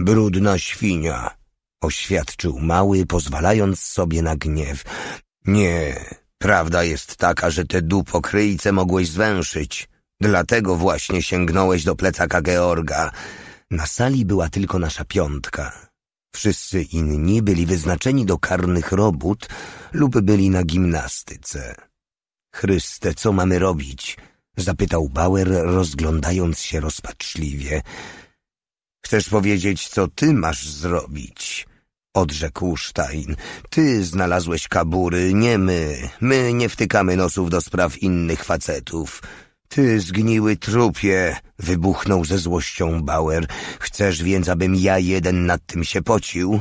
Brudna świnia, oświadczył mały, pozwalając sobie na gniew. Nie, prawda jest taka, że te dupokryjce mogłeś zwęszyć. Dlatego właśnie sięgnąłeś do plecaka Georga. Na sali była tylko nasza piątka. Wszyscy inni byli wyznaczeni do karnych robót lub byli na gimnastyce. Chryste, co mamy robić? zapytał Bauer, rozglądając się rozpaczliwie. Chcesz powiedzieć, co ty masz zrobić? Odrzekł Stein. Ty znalazłeś kabury, nie my. My nie wtykamy nosów do spraw innych facetów. Ty zgniły trupie, wybuchnął ze złością Bauer. Chcesz więc, abym ja jeden nad tym się pocił?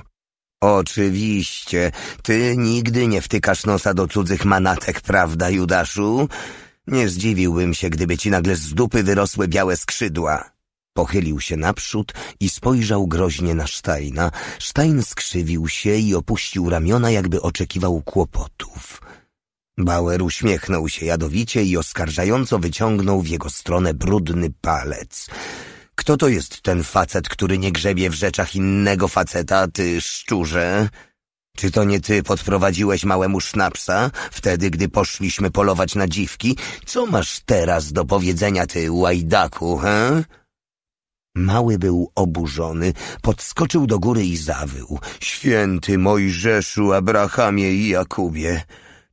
Oczywiście, ty nigdy nie wtykasz nosa do cudzych manatek, prawda, Judaszu? Nie zdziwiłbym się, gdyby ci nagle z dupy wyrosły białe skrzydła. Pochylił się naprzód i spojrzał groźnie na Steina. Stein skrzywił się i opuścił ramiona, jakby oczekiwał kłopotów. Bauer uśmiechnął się jadowicie i oskarżająco wyciągnął w jego stronę brudny palec. Kto to jest ten facet, który nie grzebie w rzeczach innego faceta, ty szczurze? Czy to nie ty podprowadziłeś małemu sznapsa, wtedy gdy poszliśmy polować na dziwki? Co masz teraz do powiedzenia, ty łajdaku, he? Mały był oburzony, podskoczył do góry i zawył. Święty Mojżeszu, Abrahamie i Jakubie!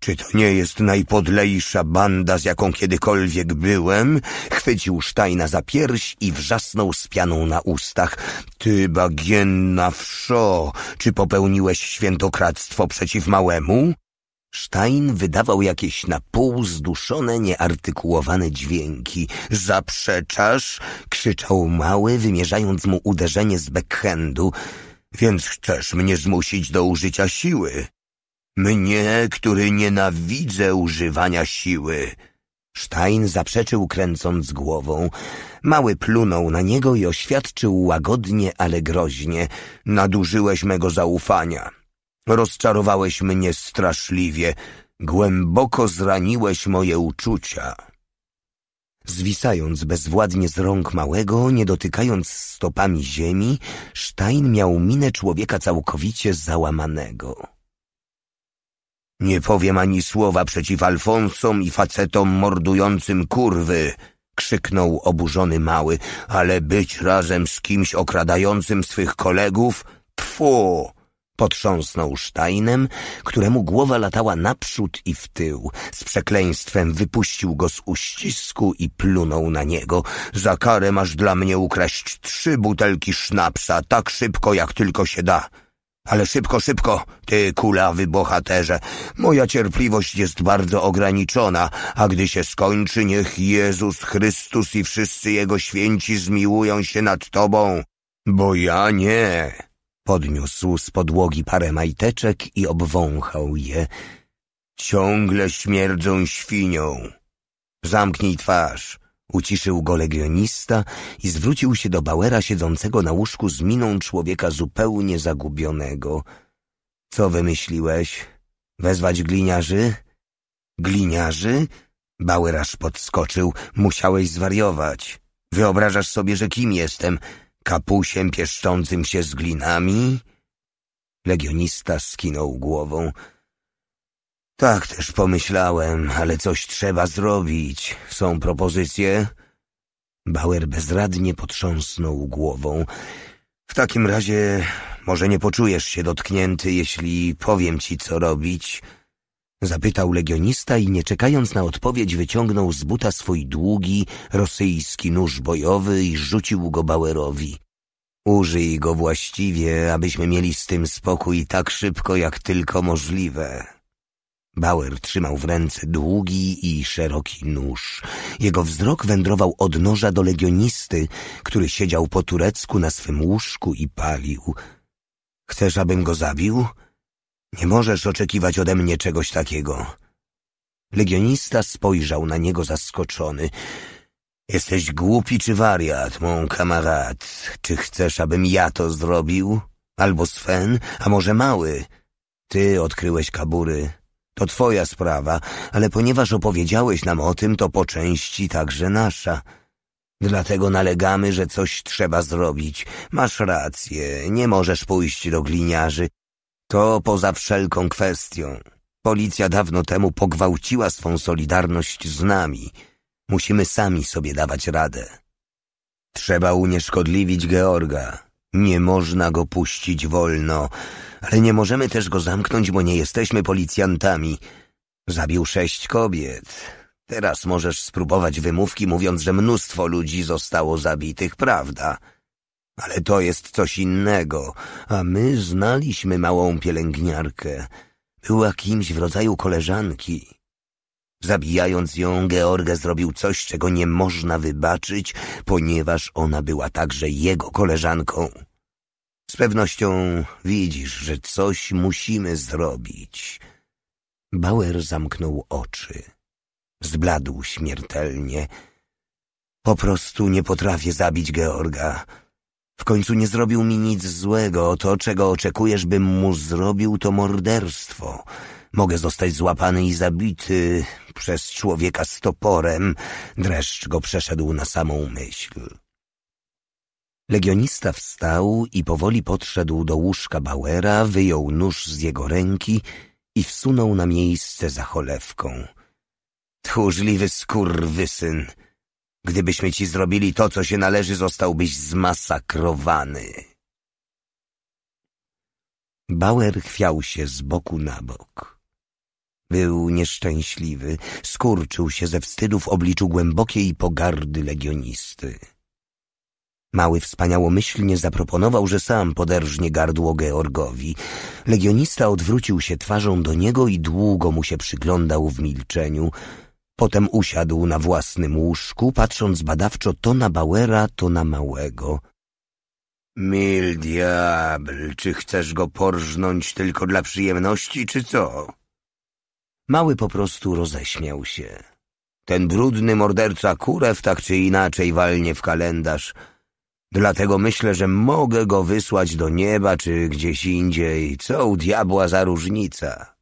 Czy to nie jest najpodlejsza banda, z jaką kiedykolwiek byłem? Chwycił Sztajna za pierś i wrzasnął z pianą na ustach. Ty, bagienna wszo, czy popełniłeś świętokradztwo przeciw małemu? Stein wydawał jakieś na pół zduszone, nieartykułowane dźwięki. Zaprzeczasz? krzyczał mały, wymierzając mu uderzenie z backhandu. Więc chcesz mnie zmusić do użycia siły? Mnie, który nienawidzę używania siły. Stein zaprzeczył kręcąc głową. Mały plunął na niego i oświadczył łagodnie, ale groźnie. Nadużyłeś mego zaufania. Rozczarowałeś mnie straszliwie, głęboko zraniłeś moje uczucia. Zwisając bezwładnie z rąk małego, nie dotykając stopami ziemi, Stein miał minę człowieka całkowicie załamanego. Nie powiem ani słowa przeciw Alfonsom i facetom mordującym kurwy, krzyknął oburzony mały, ale być razem z kimś okradającym swych kolegów, tfu! Potrząsnął Steinem, któremu głowa latała naprzód i w tył. Z przekleństwem wypuścił go z uścisku i plunął na niego. Za karę masz dla mnie ukraść trzy butelki sznapsa tak szybko, jak tylko się da. Ale szybko, szybko, ty kulawy bohaterze. Moja cierpliwość jest bardzo ograniczona, a gdy się skończy, niech Jezus Chrystus i wszyscy Jego święci zmiłują się nad tobą. Bo ja nie. Podniósł z podłogi parę majteczek i obwąchał je. Ciągle śmierdzą świnią. Zamknij twarz. Uciszył go legionista i zwrócił się do Bauera siedzącego na łóżku z miną człowieka zupełnie zagubionego. Co wymyśliłeś? Wezwać gliniarzy? Gliniarzy? Bauer aż podskoczył. Musiałeś zwariować. Wyobrażasz sobie, że kim jestem? kapusiem pieszczącym się z glinami? Legionista skinął głową. Tak też pomyślałem, ale coś trzeba zrobić. Są propozycje? Bauer bezradnie potrząsnął głową. W takim razie może nie poczujesz się dotknięty, jeśli powiem ci, co robić. Zapytał legionista i nie czekając na odpowiedź wyciągnął z buta swój długi, rosyjski nóż bojowy i rzucił go Bauerowi. Użyj go właściwie, abyśmy mieli z tym spokój tak szybko, jak tylko możliwe. Bauer trzymał w ręce długi i szeroki nóż. Jego wzrok wędrował od noża do legionisty, który siedział po turecku na swym łóżku i palił. Chcesz, abym go zabił? Nie możesz oczekiwać ode mnie czegoś takiego. Legionista spojrzał na niego zaskoczony. Jesteś głupi czy wariat, mon kamarad? Czy chcesz, abym ja to zrobił? Albo Sven, a może mały? Ty odkryłeś kabury. To twoja sprawa, ale ponieważ opowiedziałeś nam o tym, to po części także nasza. Dlatego nalegamy, że coś trzeba zrobić. Masz rację, nie możesz pójść do gliniarzy, to poza wszelką kwestią. Policja dawno temu pogwałciła swą solidarność z nami. Musimy sami sobie dawać radę. Trzeba unieszkodliwić Georga. Nie można go puścić wolno, ale nie możemy też go zamknąć, bo nie jesteśmy policjantami. Zabił sześć kobiet. Teraz możesz spróbować wymówki, mówiąc, że mnóstwo ludzi zostało zabitych, prawda? Ale to jest coś innego, a my znaliśmy małą pielęgniarkę. Była kimś w rodzaju koleżanki. Zabijając ją, George zrobił coś, czego nie można wybaczyć, ponieważ ona była także jego koleżanką. Z pewnością widzisz, że coś musimy zrobić. Bauer zamknął oczy. Zbladł śmiertelnie. Po prostu nie potrafię zabić Georga. W końcu nie zrobił mi nic złego. To, czego oczekujesz, bym mu zrobił, to morderstwo. Mogę zostać złapany i zabity przez człowieka z toporem. Dreszcz go przeszedł na samą myśl. Legionista wstał i powoli podszedł do łóżka Bauera, wyjął nóż z jego ręki i wsunął na miejsce za cholewką. Tchórzliwy skurwysyn! Gdybyśmy ci zrobili to, co się należy, zostałbyś zmasakrowany. Bauer chwiał się z boku na bok. Był nieszczęśliwy, skurczył się ze wstydu w obliczu głębokiej pogardy legionisty. Mały wspaniałomyślnie zaproponował, że sam poderżnie gardło Georgowi. Legionista odwrócił się twarzą do niego i długo mu się przyglądał w milczeniu – Potem usiadł na własnym łóżku, patrząc badawczo to na Bauera, to na Małego. Mil diabl, czy chcesz go porżnąć tylko dla przyjemności, czy co? Mały po prostu roześmiał się. Ten brudny morderca kurew tak czy inaczej walnie w kalendarz. Dlatego myślę, że mogę go wysłać do nieba czy gdzieś indziej. Co u diabła za różnica?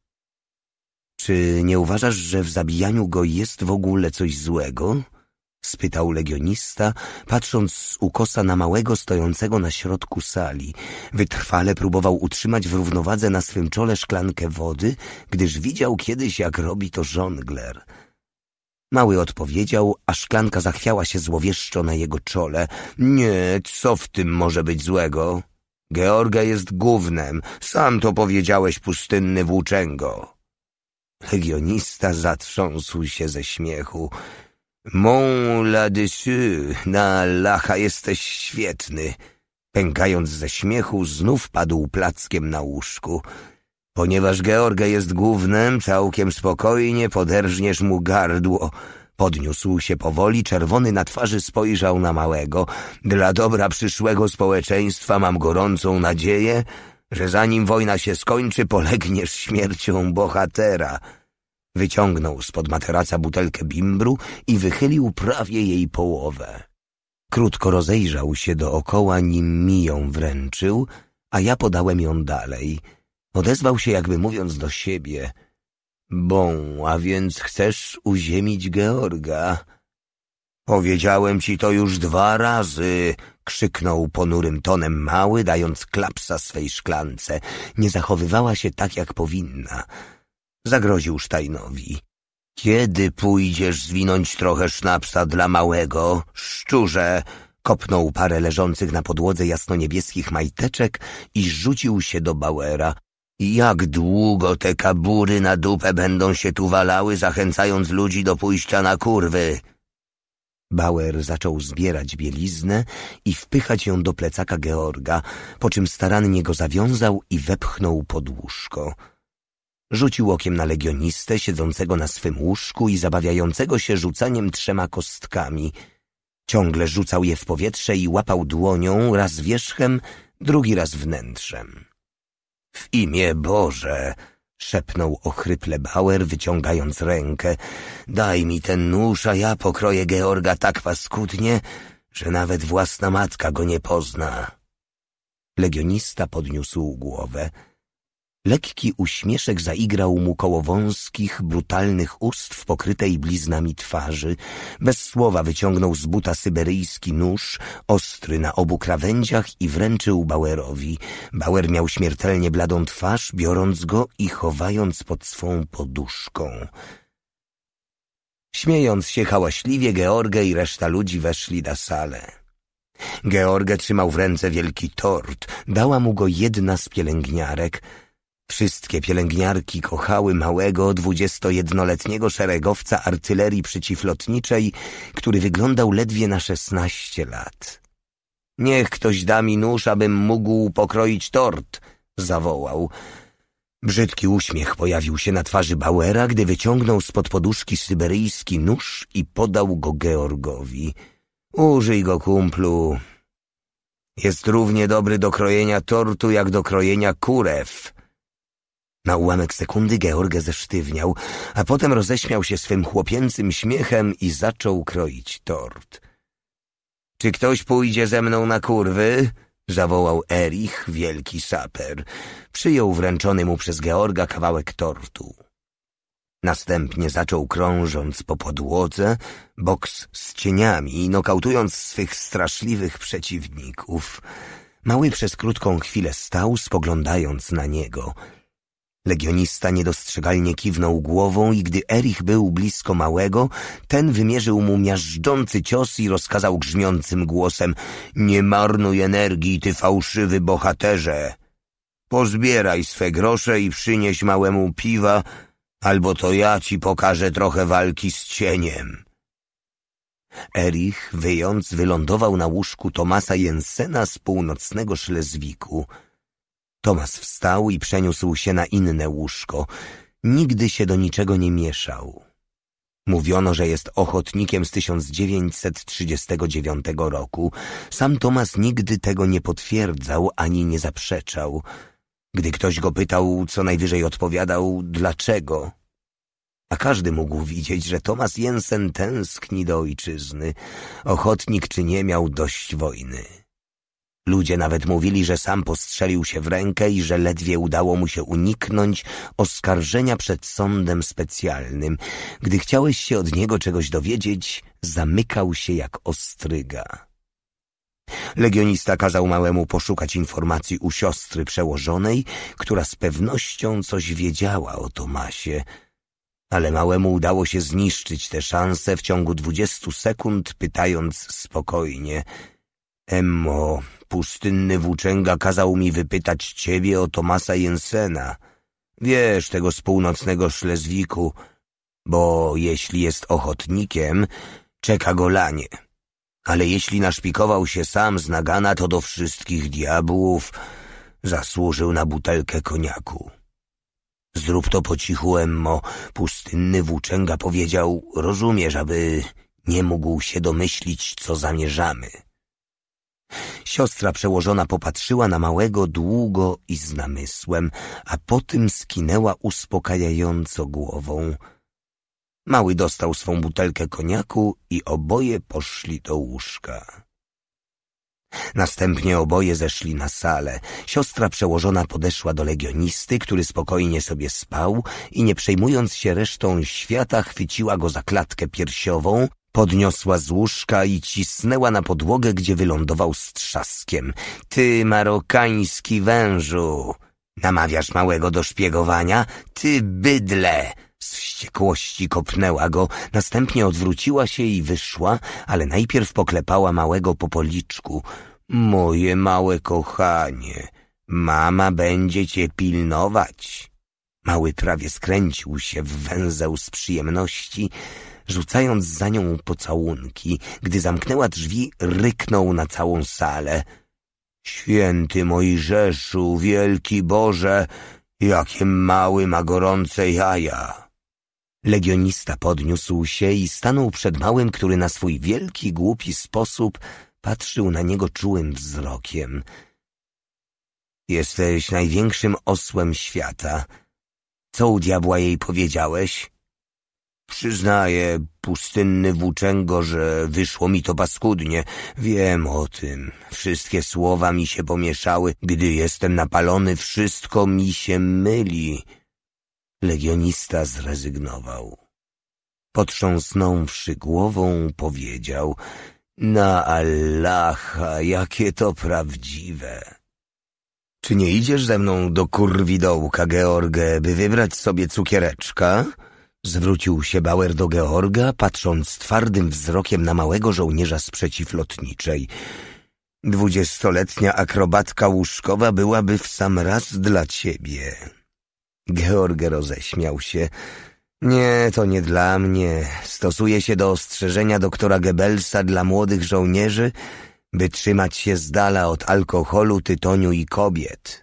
Czy nie uważasz, że w zabijaniu go jest w ogóle coś złego? spytał legionista, patrząc z ukosa na małego stojącego na środku sali. Wytrwale próbował utrzymać w równowadze na swym czole szklankę wody, gdyż widział kiedyś, jak robi to żongler. Mały odpowiedział, a szklanka zachwiała się złowieszczo na jego czole. Nie, co w tym może być złego? Georga jest gównem, sam to powiedziałeś, pustynny włóczęgo. Legionista zatrząsł się ze śmiechu. Mon la dessus, na lacha jesteś świetny. Pękając ze śmiechu, znów padł plackiem na łóżku. Ponieważ George jest głównym, całkiem spokojnie poderżniesz mu gardło. Podniósł się powoli, czerwony na twarzy spojrzał na małego. Dla dobra przyszłego społeczeństwa mam gorącą nadzieję, że zanim wojna się skończy, polegniesz śmiercią bohatera. Wyciągnął spod materaca butelkę bimbru i wychylił prawie jej połowę. Krótko rozejrzał się dookoła, nim mi ją wręczył, a ja podałem ją dalej. Odezwał się jakby mówiąc do siebie. Bą, a więc chcesz uziemić Georga? Powiedziałem ci to już dwa razy, krzyknął ponurym tonem mały, dając klapsa swej szklance. Nie zachowywała się tak, jak powinna. Zagroził Sztajnowi. Kiedy pójdziesz zwinąć trochę sznapsa dla małego, szczurze? Kopnął parę leżących na podłodze jasnoniebieskich majteczek i rzucił się do Bauera. Jak długo te kabury na dupę będą się tu walały, zachęcając ludzi do pójścia na kurwy? Bauer zaczął zbierać bieliznę i wpychać ją do plecaka Georga, po czym starannie go zawiązał i wepchnął pod łóżko. Rzucił okiem na legionistę siedzącego na swym łóżku i zabawiającego się rzucaniem trzema kostkami. Ciągle rzucał je w powietrze i łapał dłonią raz wierzchem, drugi raz wnętrzem. W imię Boże! szepnął ochryple Bauer, wyciągając rękę. Daj mi ten nóż, a ja pokroję Georga tak paskudnie, że nawet własna matka go nie pozna. Legionista podniósł głowę. Lekki uśmieszek zaigrał mu koło wąskich, brutalnych ust w pokrytej bliznami twarzy. Bez słowa wyciągnął z buta syberyjski nóż, ostry na obu krawędziach i wręczył Bauerowi. Bauer miał śmiertelnie bladą twarz, biorąc go i chowając pod swą poduszką. Śmiejąc się hałaśliwie, George i reszta ludzi weszli na salę. George trzymał w ręce wielki tort. Dała mu go jedna z pielęgniarek – Wszystkie pielęgniarki kochały małego, dwudziestojednoletniego szeregowca artylerii przeciwlotniczej, który wyglądał ledwie na szesnaście lat. Niech ktoś da mi nóż, abym mógł pokroić tort, zawołał. Brzydki uśmiech pojawił się na twarzy Bauera, gdy wyciągnął spod poduszki syberyjski nóż i podał go Georgowi. Użyj go, kumplu. Jest równie dobry do krojenia tortu, jak do krojenia kurew. Na ułamek sekundy George zesztywniał, a potem roześmiał się swym chłopięcym śmiechem i zaczął kroić tort. Czy ktoś pójdzie ze mną na kurwy? zawołał Erich, wielki saper. Przyjął wręczony mu przez Georga kawałek tortu. Następnie zaczął krążąc po podłodze, boks z cieniami, nokautując swych straszliwych przeciwników. Mały przez krótką chwilę stał, spoglądając na niego – Legionista niedostrzegalnie kiwnął głową i gdy Erich był blisko małego, ten wymierzył mu miażdżący cios i rozkazał grzmiącym głosem — Nie marnuj energii, ty fałszywy bohaterze! Pozbieraj swe grosze i przynieś małemu piwa, albo to ja ci pokażę trochę walki z cieniem. Erich, wyjąc, wylądował na łóżku Tomasa Jensena z północnego Szlezwiku – Tomas wstał i przeniósł się na inne łóżko. Nigdy się do niczego nie mieszał. Mówiono, że jest ochotnikiem z 1939 roku. Sam Tomas nigdy tego nie potwierdzał ani nie zaprzeczał. Gdy ktoś go pytał, co najwyżej odpowiadał, dlaczego? A każdy mógł widzieć, że Tomas Jensen tęskni do ojczyzny. Ochotnik czy nie miał dość wojny. Ludzie nawet mówili, że sam postrzelił się w rękę i że ledwie udało mu się uniknąć oskarżenia przed sądem specjalnym. Gdy chciałeś się od niego czegoś dowiedzieć, zamykał się jak ostryga. Legionista kazał małemu poszukać informacji u siostry przełożonej, która z pewnością coś wiedziała o Tomasie, ale małemu udało się zniszczyć te szanse w ciągu dwudziestu sekund, pytając spokojnie – Emmo, Pustynny włóczęga kazał mi wypytać ciebie o Tomasa Jensena. Wiesz, tego z północnego Szlezwiku, bo jeśli jest ochotnikiem, czeka go lanie. Ale jeśli naszpikował się sam z Nagana, to do wszystkich diabłów zasłużył na butelkę koniaku. Zrób to po cichu, Emmo. Pustynny włóczęga powiedział, rozumiesz, aby nie mógł się domyślić, co zamierzamy. Siostra przełożona popatrzyła na małego długo i z namysłem, a potem skinęła uspokajająco głową. Mały dostał swą butelkę koniaku i oboje poszli do łóżka. Następnie oboje zeszli na salę. Siostra przełożona podeszła do legionisty, który spokojnie sobie spał i nie przejmując się resztą świata chwyciła go za klatkę piersiową Podniosła z łóżka i cisnęła na podłogę, gdzie wylądował z trzaskiem. Ty, marokański wężu! Namawiasz małego do szpiegowania? Ty, bydle! Z wściekłości kopnęła go, następnie odwróciła się i wyszła, ale najpierw poklepała małego po policzku. Moje małe kochanie, mama będzie cię pilnować. Mały prawie skręcił się w węzeł z przyjemności, rzucając za nią pocałunki. Gdy zamknęła drzwi, ryknął na całą salę. Święty Mojżeszu, wielki Boże, jakie mały ma gorące jaja. Legionista podniósł się i stanął przed małym, który na swój wielki, głupi sposób patrzył na niego czułym wzrokiem. Jesteś największym osłem świata. Co u diabła jej powiedziałeś? Przyznaję, pustynny włóczęgo, że wyszło mi to paskudnie. Wiem o tym. Wszystkie słowa mi się pomieszały. Gdy jestem napalony, wszystko mi się myli. Legionista zrezygnował. Potrząsnąwszy głową, powiedział Na Allaha, jakie to prawdziwe. Czy nie idziesz ze mną do kurwidołka, George, by wybrać sobie cukiereczka? Zwrócił się Bauer do Georga, patrząc twardym wzrokiem na małego żołnierza z przeciwlotniczej. Dwudziestoletnia akrobatka łóżkowa byłaby w sam raz dla ciebie. Georg roześmiał się. Nie, to nie dla mnie. Stosuje się do ostrzeżenia doktora Goebbelsa dla młodych żołnierzy, by trzymać się z dala od alkoholu, tytoniu i kobiet.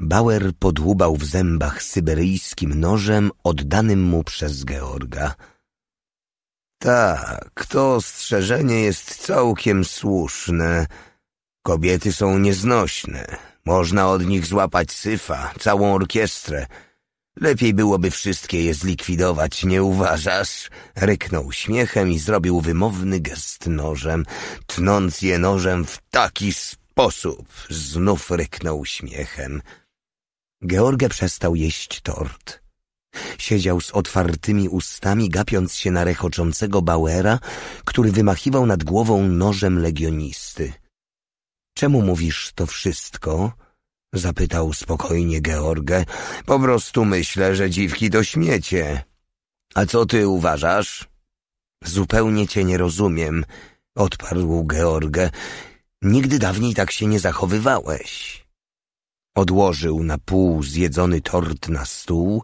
Bauer podłubał w zębach syberyjskim nożem oddanym mu przez Georga. Tak, to ostrzeżenie jest całkiem słuszne. Kobiety są nieznośne. Można od nich złapać syfa, całą orkiestrę. Lepiej byłoby wszystkie je zlikwidować, nie uważasz? Ryknął śmiechem i zrobił wymowny gest nożem, tnąc je nożem w taki sposób. Znów ryknął śmiechem. George przestał jeść tort. Siedział z otwartymi ustami, gapiąc się na rechoczącego Bauera, który wymachiwał nad głową nożem legionisty. Czemu mówisz to wszystko? zapytał spokojnie George. Po prostu myślę, że dziwki to śmiecie. A co ty uważasz? Zupełnie cię nie rozumiem, odparł George. Nigdy dawniej tak się nie zachowywałeś. Odłożył na pół zjedzony tort na stół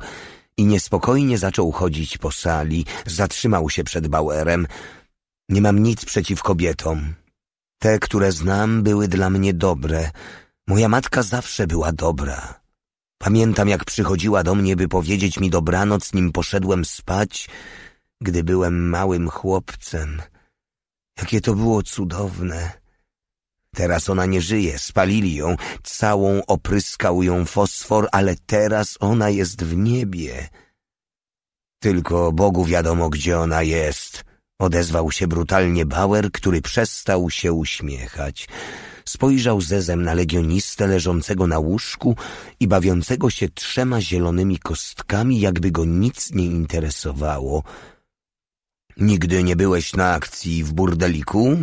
i niespokojnie zaczął chodzić po sali. Zatrzymał się przed Bauerem. Nie mam nic przeciw kobietom. Te, które znam, były dla mnie dobre. Moja matka zawsze była dobra. Pamiętam, jak przychodziła do mnie, by powiedzieć mi dobranoc, nim poszedłem spać, gdy byłem małym chłopcem. Jakie to było cudowne. Teraz ona nie żyje, spalili ją, całą opryskał ją fosfor, ale teraz ona jest w niebie. Tylko Bogu wiadomo, gdzie ona jest, odezwał się brutalnie Bauer, który przestał się uśmiechać. Spojrzał zezem na legionistę leżącego na łóżku i bawiącego się trzema zielonymi kostkami, jakby go nic nie interesowało. Nigdy nie byłeś na akcji w burdeliku?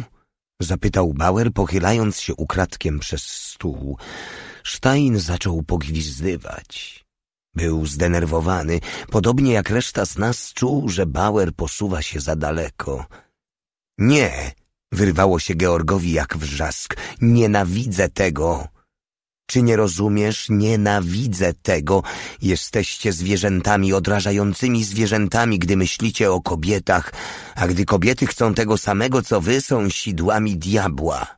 Zapytał Bauer, pochylając się ukradkiem przez stół. Stein zaczął pogwizdywać. Był zdenerwowany, podobnie jak reszta z nas czuł, że Bauer posuwa się za daleko. Nie! wyrwało się Georgowi jak wrzask. Nienawidzę tego! Czy nie rozumiesz? Nienawidzę tego. Jesteście zwierzętami, odrażającymi zwierzętami, gdy myślicie o kobietach, a gdy kobiety chcą tego samego, co wy, są sidłami diabła.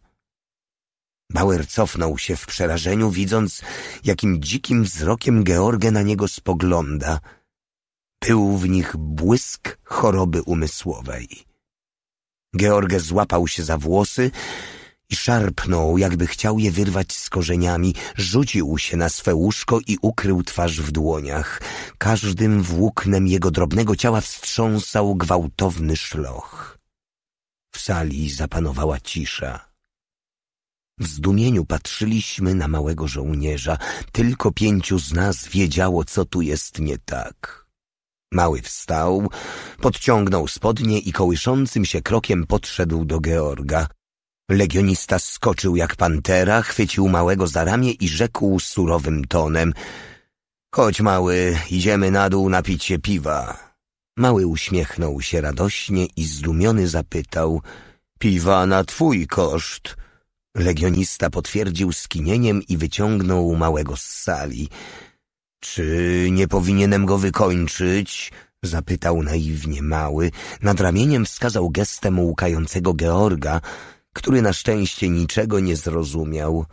Bauer cofnął się w przerażeniu, widząc, jakim dzikim wzrokiem George na niego spogląda. Był w nich błysk choroby umysłowej. George złapał się za włosy i szarpnął, jakby chciał je wyrwać z korzeniami, rzucił się na swe łóżko i ukrył twarz w dłoniach. Każdym włóknem jego drobnego ciała wstrząsał gwałtowny szloch. W sali zapanowała cisza. W zdumieniu patrzyliśmy na małego żołnierza. Tylko pięciu z nas wiedziało, co tu jest nie tak. Mały wstał, podciągnął spodnie i kołyszącym się krokiem podszedł do Georga. Legionista skoczył jak pantera, chwycił małego za ramię i rzekł surowym tonem — Chodź, mały, idziemy na dół napić się piwa. Mały uśmiechnął się radośnie i zdumiony zapytał — Piwa na twój koszt. Legionista potwierdził skinieniem i wyciągnął małego z sali. — Czy nie powinienem go wykończyć? zapytał naiwnie mały, nad ramieniem wskazał gestem łkającego Georga, który na szczęście niczego nie zrozumiał,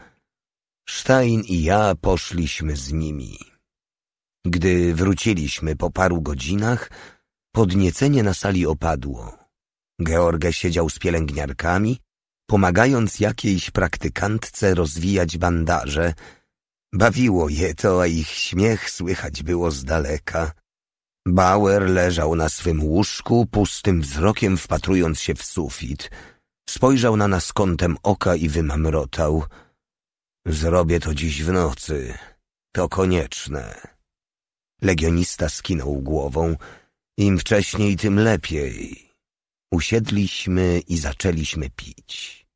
Stein i ja poszliśmy z nimi. Gdy wróciliśmy po paru godzinach, podniecenie na sali opadło. George siedział z pielęgniarkami, pomagając jakiejś praktykantce rozwijać bandaże. Bawiło je to, a ich śmiech słychać było z daleka. Bauer leżał na swym łóżku, pustym wzrokiem wpatrując się w sufit – Spojrzał na nas kątem oka i wymamrotał. Zrobię to dziś w nocy. To konieczne. Legionista skinął głową. Im wcześniej, tym lepiej. Usiedliśmy i zaczęliśmy pić.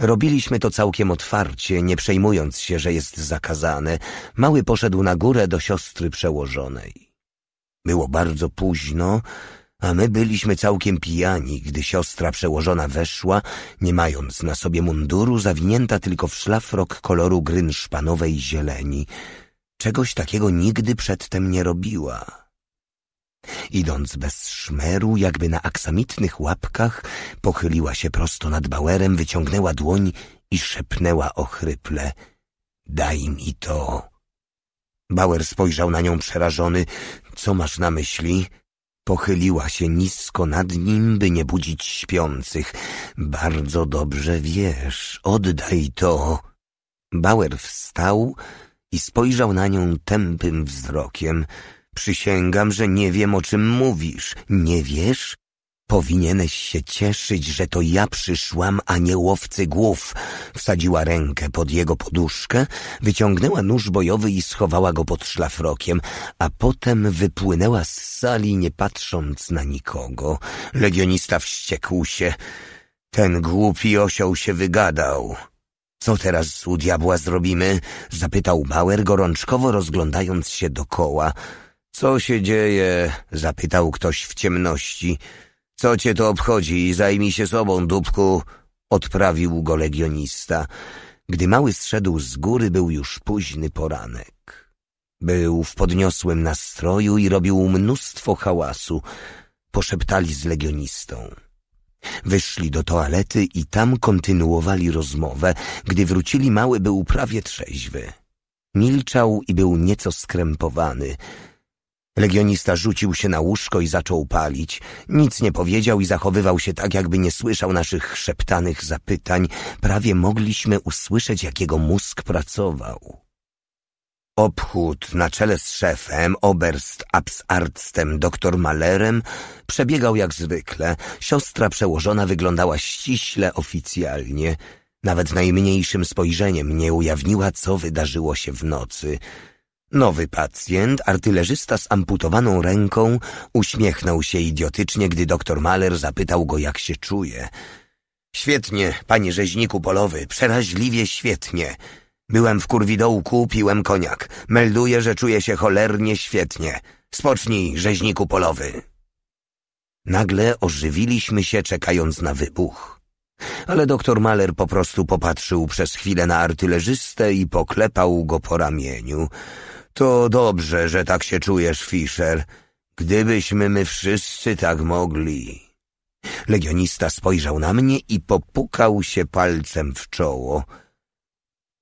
Robiliśmy to całkiem otwarcie, nie przejmując się, że jest zakazane. Mały poszedł na górę do siostry przełożonej. Było bardzo późno a my byliśmy całkiem pijani, gdy siostra przełożona weszła, nie mając na sobie munduru, zawinięta tylko w szlafrok koloru grynszpanowej zieleni. Czegoś takiego nigdy przedtem nie robiła. Idąc bez szmeru, jakby na aksamitnych łapkach, pochyliła się prosto nad bauerem, wyciągnęła dłoń i szepnęła ochryple — Daj mi to! Bauer spojrzał na nią przerażony. — Co masz na myśli? Pochyliła się nisko nad nim, by nie budzić śpiących. Bardzo dobrze wiesz, oddaj to. Bauer wstał i spojrzał na nią tępym wzrokiem. Przysięgam, że nie wiem, o czym mówisz. Nie wiesz? Powinieneś się cieszyć, że to ja przyszłam, a nie łowcy głów. Wsadziła rękę pod jego poduszkę, wyciągnęła nóż bojowy i schowała go pod szlafrokiem, a potem wypłynęła z sali, nie patrząc na nikogo. Legionista wściekł się. Ten głupi osioł się wygadał. Co teraz u diabła zrobimy? zapytał Bauer gorączkowo rozglądając się dokoła. Co się dzieje? zapytał ktoś w ciemności. Co cię to obchodzi? Zajmij się sobą, dupku! odprawił go legionista. Gdy mały zszedł z góry, był już późny poranek. Był w podniosłym nastroju i robił mnóstwo hałasu. Poszeptali z legionistą. Wyszli do toalety i tam kontynuowali rozmowę. Gdy wrócili, mały był prawie trzeźwy. Milczał i był nieco skrępowany. Legionista rzucił się na łóżko i zaczął palić. Nic nie powiedział i zachowywał się tak, jakby nie słyszał naszych szeptanych zapytań. Prawie mogliśmy usłyszeć, jak jego mózg pracował. Obchód na czele z szefem, oberst Absartstem, doktor Malerem przebiegał jak zwykle. Siostra przełożona wyglądała ściśle oficjalnie. Nawet najmniejszym spojrzeniem nie ujawniła, co wydarzyło się w nocy – Nowy pacjent, artylerzysta z amputowaną ręką, uśmiechnął się idiotycznie, gdy doktor Maler zapytał go, jak się czuje. Świetnie, panie rzeźniku polowy, przeraźliwie świetnie. Byłem w kurwidołku, piłem koniak. Melduję, że czuję się cholernie świetnie. Spocznij, rzeźniku polowy. Nagle ożywiliśmy się, czekając na wybuch. Ale doktor Maler po prostu popatrzył przez chwilę na artylerzystę i poklepał go po ramieniu. To dobrze, że tak się czujesz, Fischer. Gdybyśmy my wszyscy tak mogli. Legionista spojrzał na mnie i popukał się palcem w czoło.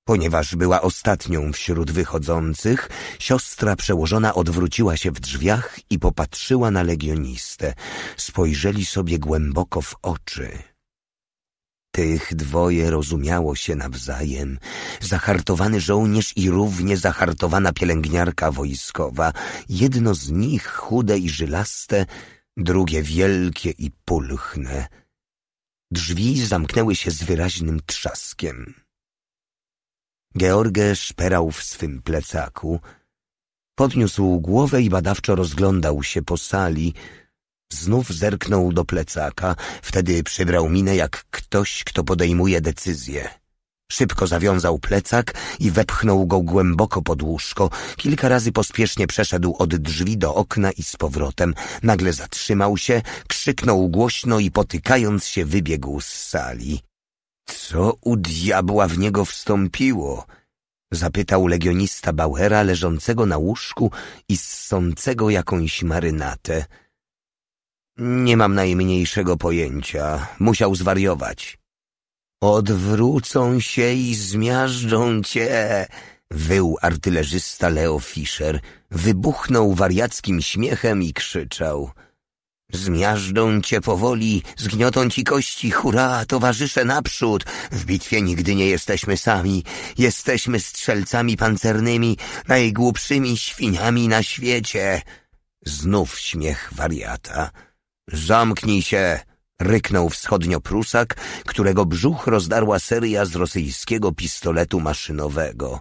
Ponieważ była ostatnią wśród wychodzących, siostra przełożona odwróciła się w drzwiach i popatrzyła na legionistę. Spojrzeli sobie głęboko w oczy. Tych dwoje rozumiało się nawzajem. Zahartowany żołnierz i równie zahartowana pielęgniarka wojskowa. Jedno z nich chude i żylaste, drugie wielkie i pulchne. Drzwi zamknęły się z wyraźnym trzaskiem. George szperał w swym plecaku. Podniósł głowę i badawczo rozglądał się po sali – Znów zerknął do plecaka, wtedy przybrał minę jak ktoś, kto podejmuje decyzję. Szybko zawiązał plecak i wepchnął go głęboko pod łóżko. Kilka razy pospiesznie przeszedł od drzwi do okna i z powrotem. Nagle zatrzymał się, krzyknął głośno i potykając się wybiegł z sali. Co u diabła w niego wstąpiło? Zapytał legionista Bauera leżącego na łóżku i ssącego jakąś marynatę. Nie mam najmniejszego pojęcia. Musiał zwariować. Odwrócą się i zmiażdżą cię! Wył artylerzysta Leo Fischer. Wybuchnął wariackim śmiechem i krzyczał. Zmiażdżą cię powoli, zgniotą ci kości, hurra, towarzysze naprzód! W bitwie nigdy nie jesteśmy sami. Jesteśmy strzelcami pancernymi, najgłupszymi świniami na świecie. Znów śmiech wariata. Zamknij się! ryknął wschodnio-prusak, którego brzuch rozdarła seria z rosyjskiego pistoletu maszynowego.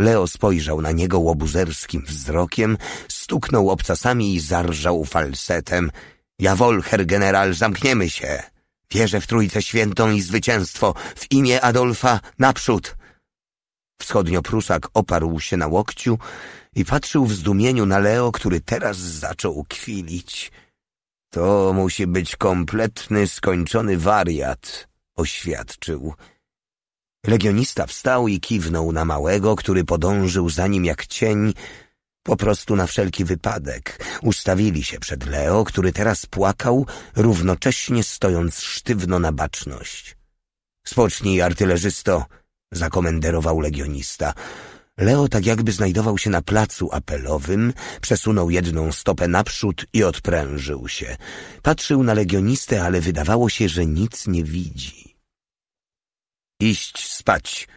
Leo spojrzał na niego łobuzerskim wzrokiem, stuknął obcasami i zarżał falsetem. Ja Herr general, zamkniemy się. Wierzę w Trójcę Świętą i zwycięstwo. W imię Adolfa naprzód. Wschodnio-prusak oparł się na łokciu i patrzył w zdumieniu na Leo, który teraz zaczął kwilić. To musi być kompletny, skończony wariat, oświadczył. Legionista wstał i kiwnął na małego, który podążył za nim jak cień, po prostu na wszelki wypadek. Ustawili się przed Leo, który teraz płakał, równocześnie stojąc sztywno na baczność. Spocznij, artylerzysto, zakomenderował legionista. Leo tak jakby znajdował się na placu apelowym, przesunął jedną stopę naprzód i odprężył się. Patrzył na legionistę, ale wydawało się, że nic nie widzi. Iść spać,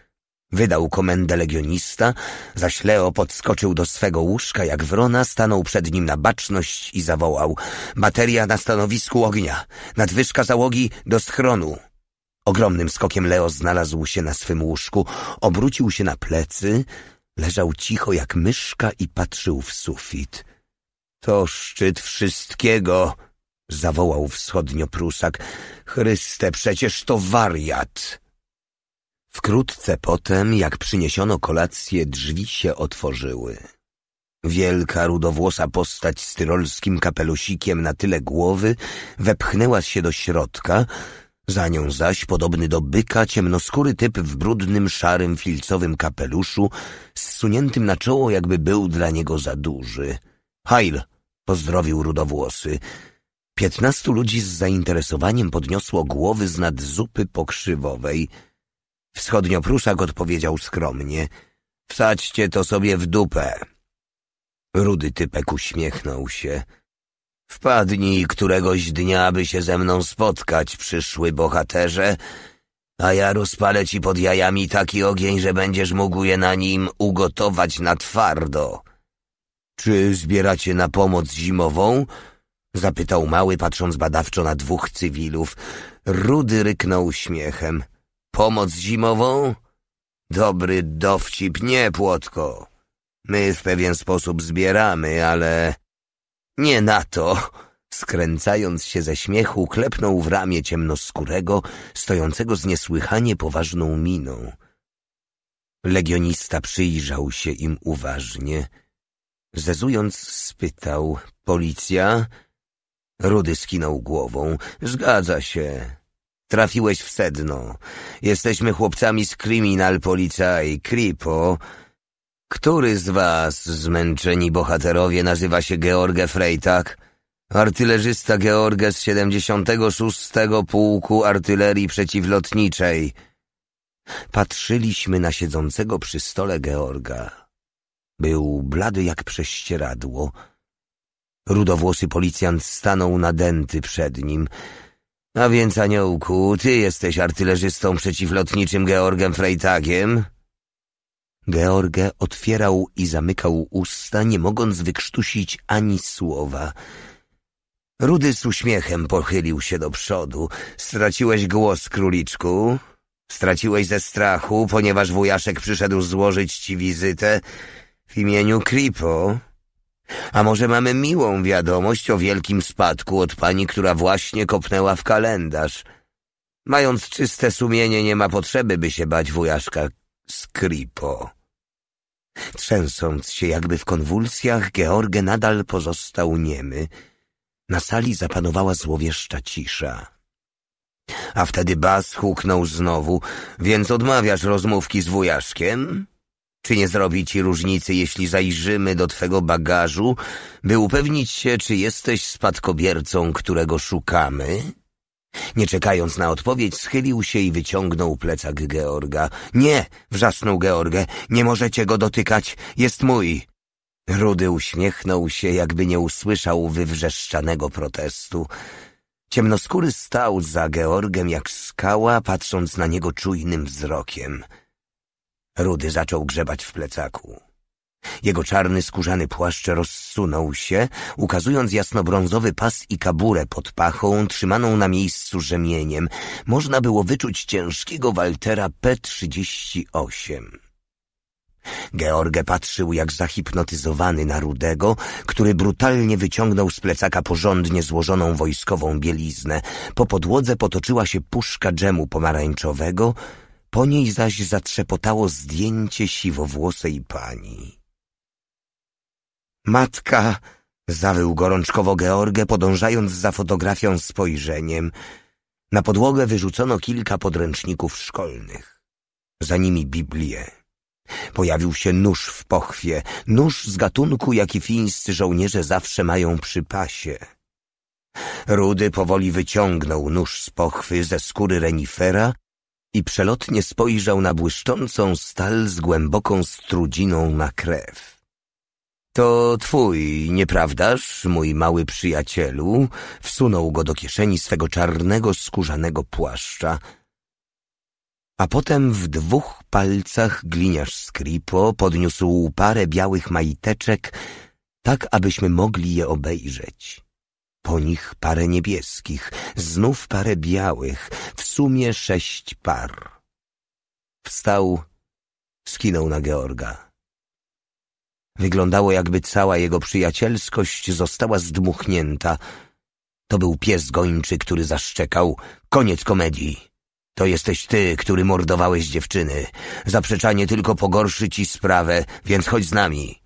wydał komendę legionista, zaś Leo podskoczył do swego łóżka jak wrona, stanął przed nim na baczność i zawołał. Bateria na stanowisku ognia, nadwyżka załogi do schronu. Ogromnym skokiem Leo znalazł się na swym łóżku, obrócił się na plecy, leżał cicho jak myszka i patrzył w sufit. To szczyt wszystkiego, zawołał wschodnio Prusak. Chryste, przecież to wariat. Wkrótce potem, jak przyniesiono kolację, drzwi się otworzyły. Wielka, rudowłosa postać z tyrolskim kapelusikiem na tyle głowy wepchnęła się do środka, za nią zaś, podobny do byka, ciemnoskóry typ w brudnym, szarym, filcowym kapeluszu, zsuniętym na czoło, jakby był dla niego za duży. Heil! — pozdrowił rudowłosy. Piętnastu ludzi z zainteresowaniem podniosło głowy z nad zupy pokrzywowej. Wschodnioprusak odpowiedział skromnie. Wsadźcie to sobie w dupę. Rudy typek uśmiechnął się. Wpadnij któregoś dnia, by się ze mną spotkać, przyszły bohaterze, a ja rozpalę ci pod jajami taki ogień, że będziesz mógł je na nim ugotować na twardo. Czy zbieracie na pomoc zimową? Zapytał mały, patrząc badawczo na dwóch cywilów. Rudy ryknął śmiechem. Pomoc zimową? Dobry dowcip, nie, Płotko. My w pewien sposób zbieramy, ale nie na to! Skręcając się ze śmiechu, klepnął w ramię ciemnoskórego, stojącego z niesłychanie poważną miną. Legionista przyjrzał się im uważnie. Zezując spytał, policja? Rudy skinął głową. Zgadza się. Trafiłeś w sedno. Jesteśmy chłopcami z Criminal Policaj, Kripo. Który z was, zmęczeni bohaterowie, nazywa się George Freytag, Artylerzysta George z 76. Pułku Artylerii Przeciwlotniczej. Patrzyliśmy na siedzącego przy stole Georga. Był blady jak prześcieradło. Rudowłosy policjant stanął nadęty przed nim. A więc, aniołku, ty jesteś artylerzystą przeciwlotniczym Georgem Freytagiem? George otwierał i zamykał usta, nie mogąc wykrztusić ani słowa. Rudy z uśmiechem pochylił się do przodu. Straciłeś głos, króliczku? Straciłeś ze strachu, ponieważ wujaszek przyszedł złożyć ci wizytę w imieniu Kripo? A może mamy miłą wiadomość o wielkim spadku od pani, która właśnie kopnęła w kalendarz? Mając czyste sumienie, nie ma potrzeby, by się bać wujaszka Skripo. Trzęsąc się jakby w konwulsjach, George nadal pozostał niemy. Na sali zapanowała złowieszcza cisza. A wtedy Bas huknął znowu, więc odmawiasz rozmówki z wujaszkiem? Czy nie zrobi ci różnicy, jeśli zajrzymy do twego bagażu, by upewnić się, czy jesteś spadkobiercą, którego szukamy? Nie czekając na odpowiedź, schylił się i wyciągnął plecak Georga. Nie! wrzasnął George. Nie możecie go dotykać. Jest mój. Rudy uśmiechnął się, jakby nie usłyszał wywrzeszczanego protestu. Ciemnoskóry stał za Georgiem jak skała, patrząc na niego czujnym wzrokiem. Rudy zaczął grzebać w plecaku. Jego czarny skórzany płaszcz rozsunął się, ukazując jasnobrązowy pas i kaburę pod pachą, trzymaną na miejscu rzemieniem. Można było wyczuć ciężkiego Waltera P-38. George patrzył jak zahipnotyzowany na Rudego, który brutalnie wyciągnął z plecaka porządnie złożoną wojskową bieliznę. Po podłodze potoczyła się puszka dżemu pomarańczowego, po niej zaś zatrzepotało zdjęcie siwowłosej pani. Matka! Zawył gorączkowo Georgę, podążając za fotografią spojrzeniem. Na podłogę wyrzucono kilka podręczników szkolnych. Za nimi Biblię. Pojawił się nóż w pochwie, nóż z gatunku, jaki fińscy żołnierze zawsze mają przy pasie. Rudy powoli wyciągnął nóż z pochwy ze skóry renifera i przelotnie spojrzał na błyszczącą stal z głęboką strudziną na krew. To twój, nieprawdaż, mój mały przyjacielu? Wsunął go do kieszeni swego czarnego, skórzanego płaszcza. A potem w dwóch palcach gliniarz Skripo podniósł parę białych majteczek, tak abyśmy mogli je obejrzeć. Po nich parę niebieskich, znów parę białych, w sumie sześć par. Wstał, skinął na Georga. Wyglądało, jakby cała jego przyjacielskość została zdmuchnięta. To był pies gończy, który zaszczekał. Koniec komedii. To jesteś ty, który mordowałeś dziewczyny. Zaprzeczanie tylko pogorszy ci sprawę, więc chodź z nami.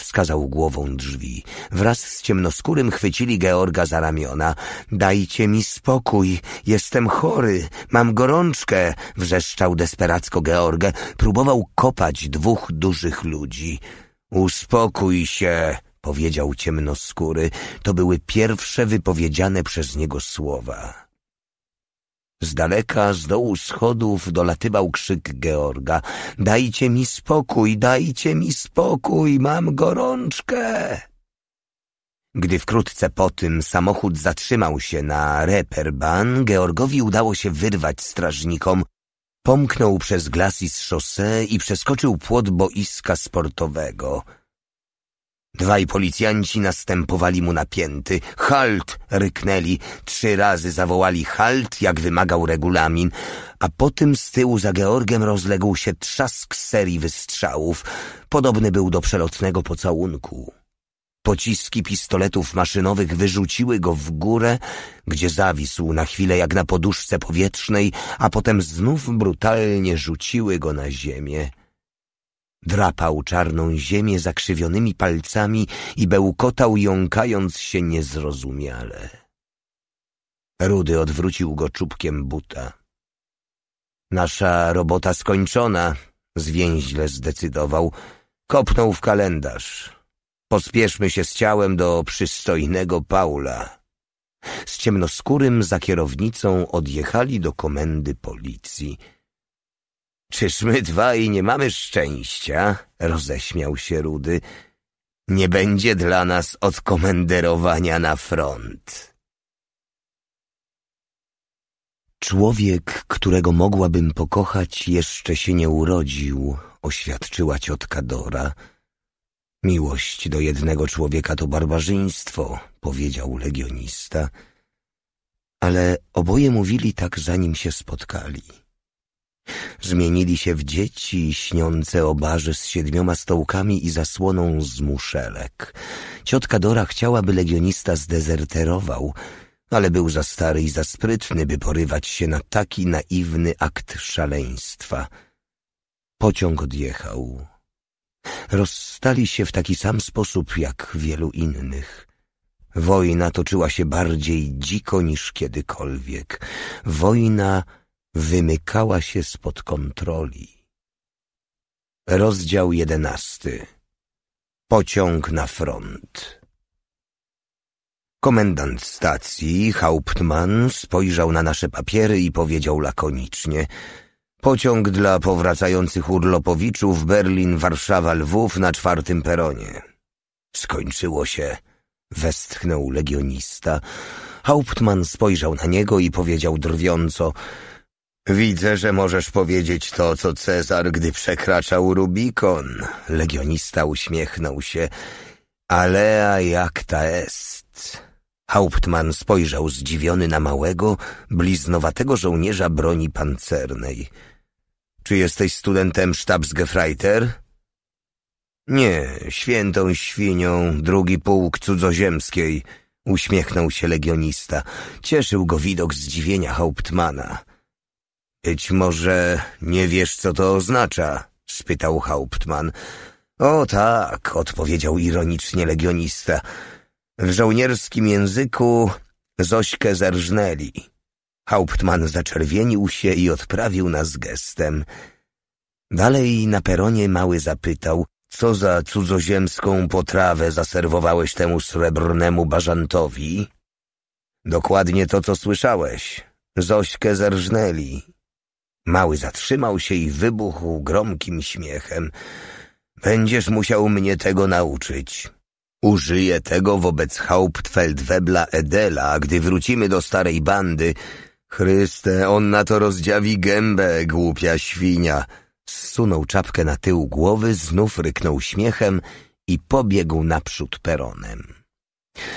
Wskazał głową drzwi. Wraz z ciemnoskórym chwycili Georga za ramiona. Dajcie mi spokój, jestem chory, mam gorączkę, wrzeszczał desperacko George. Próbował kopać dwóch dużych ludzi. Uspokój się, powiedział ciemnoskóry. To były pierwsze wypowiedziane przez niego słowa. Z daleka, z dołu schodów dolatywał krzyk Georga. Dajcie mi spokój, dajcie mi spokój, mam gorączkę. Gdy wkrótce po tym samochód zatrzymał się na Reperban, Georgowi udało się wyrwać strażnikom Pomknął przez glasis szosę i przeskoczył płot boiska sportowego. Dwaj policjanci następowali mu napięty. Halt! ryknęli. Trzy razy zawołali halt, jak wymagał regulamin, a potem z tyłu za Georgiem rozległ się trzask serii wystrzałów. Podobny był do przelotnego pocałunku. Pociski pistoletów maszynowych wyrzuciły go w górę, gdzie zawisł na chwilę jak na poduszce powietrznej, a potem znów brutalnie rzuciły go na ziemię. Drapał czarną ziemię zakrzywionymi palcami i bełkotał, jąkając się niezrozumiale. Rudy odwrócił go czubkiem buta. Nasza robota skończona, zwięźle zdecydował. Kopnął w kalendarz. Pospieszmy się z ciałem do przystojnego Paula. Z ciemnoskórym za kierownicą odjechali do komendy policji. Czyż my dwaj nie mamy szczęścia? Roześmiał się Rudy. Nie będzie dla nas odkomenderowania na front. Człowiek, którego mogłabym pokochać, jeszcze się nie urodził, oświadczyła ciotka Dora. Miłość do jednego człowieka to barbarzyństwo, powiedział legionista, ale oboje mówili tak, zanim się spotkali. Zmienili się w dzieci śniące o barze z siedmioma stołkami i zasłoną z muszelek. Ciotka Dora chciała, by legionista zdezerterował, ale był za stary i za sprytny, by porywać się na taki naiwny akt szaleństwa. Pociąg odjechał. Rozstali się w taki sam sposób jak wielu innych. Wojna toczyła się bardziej dziko niż kiedykolwiek. Wojna wymykała się spod kontroli. Rozdział jedenasty. Pociąg na front. Komendant stacji, Hauptmann, spojrzał na nasze papiery i powiedział lakonicznie – Pociąg dla powracających urlopowiczów Berlin-Warszawa-Lwów na czwartym peronie. Skończyło się. Westchnął legionista. Hauptmann spojrzał na niego i powiedział drwiąco Widzę, że możesz powiedzieć to, co Cezar, gdy przekraczał Rubikon. Legionista uśmiechnął się. Alea jak ta est. Hauptmann spojrzał zdziwiony na małego, bliznowatego żołnierza broni pancernej. Czy jesteś studentem Stabsgefreiter? Nie, świętą świnią, drugi pułk cudzoziemskiej, uśmiechnął się legionista. Cieszył go widok zdziwienia Hauptmana. Być może nie wiesz, co to oznacza? spytał Hauptmann. O tak, odpowiedział ironicznie legionista. W żołnierskim języku Zośkę zerżnęli. Hauptmann zaczerwienił się i odprawił nas gestem. Dalej na peronie mały zapytał, co za cudzoziemską potrawę zaserwowałeś temu srebrnemu bażantowi? Dokładnie to, co słyszałeś. Zośkę zerżnęli. Mały zatrzymał się i wybuchł gromkim śmiechem. Będziesz musiał mnie tego nauczyć. Użyję tego wobec Hauptfeldwebla Edela, gdy wrócimy do starej bandy. Chryste, on na to rozdziawi gębę, głupia świnia. Zsunął czapkę na tył głowy, znów ryknął śmiechem i pobiegł naprzód peronem.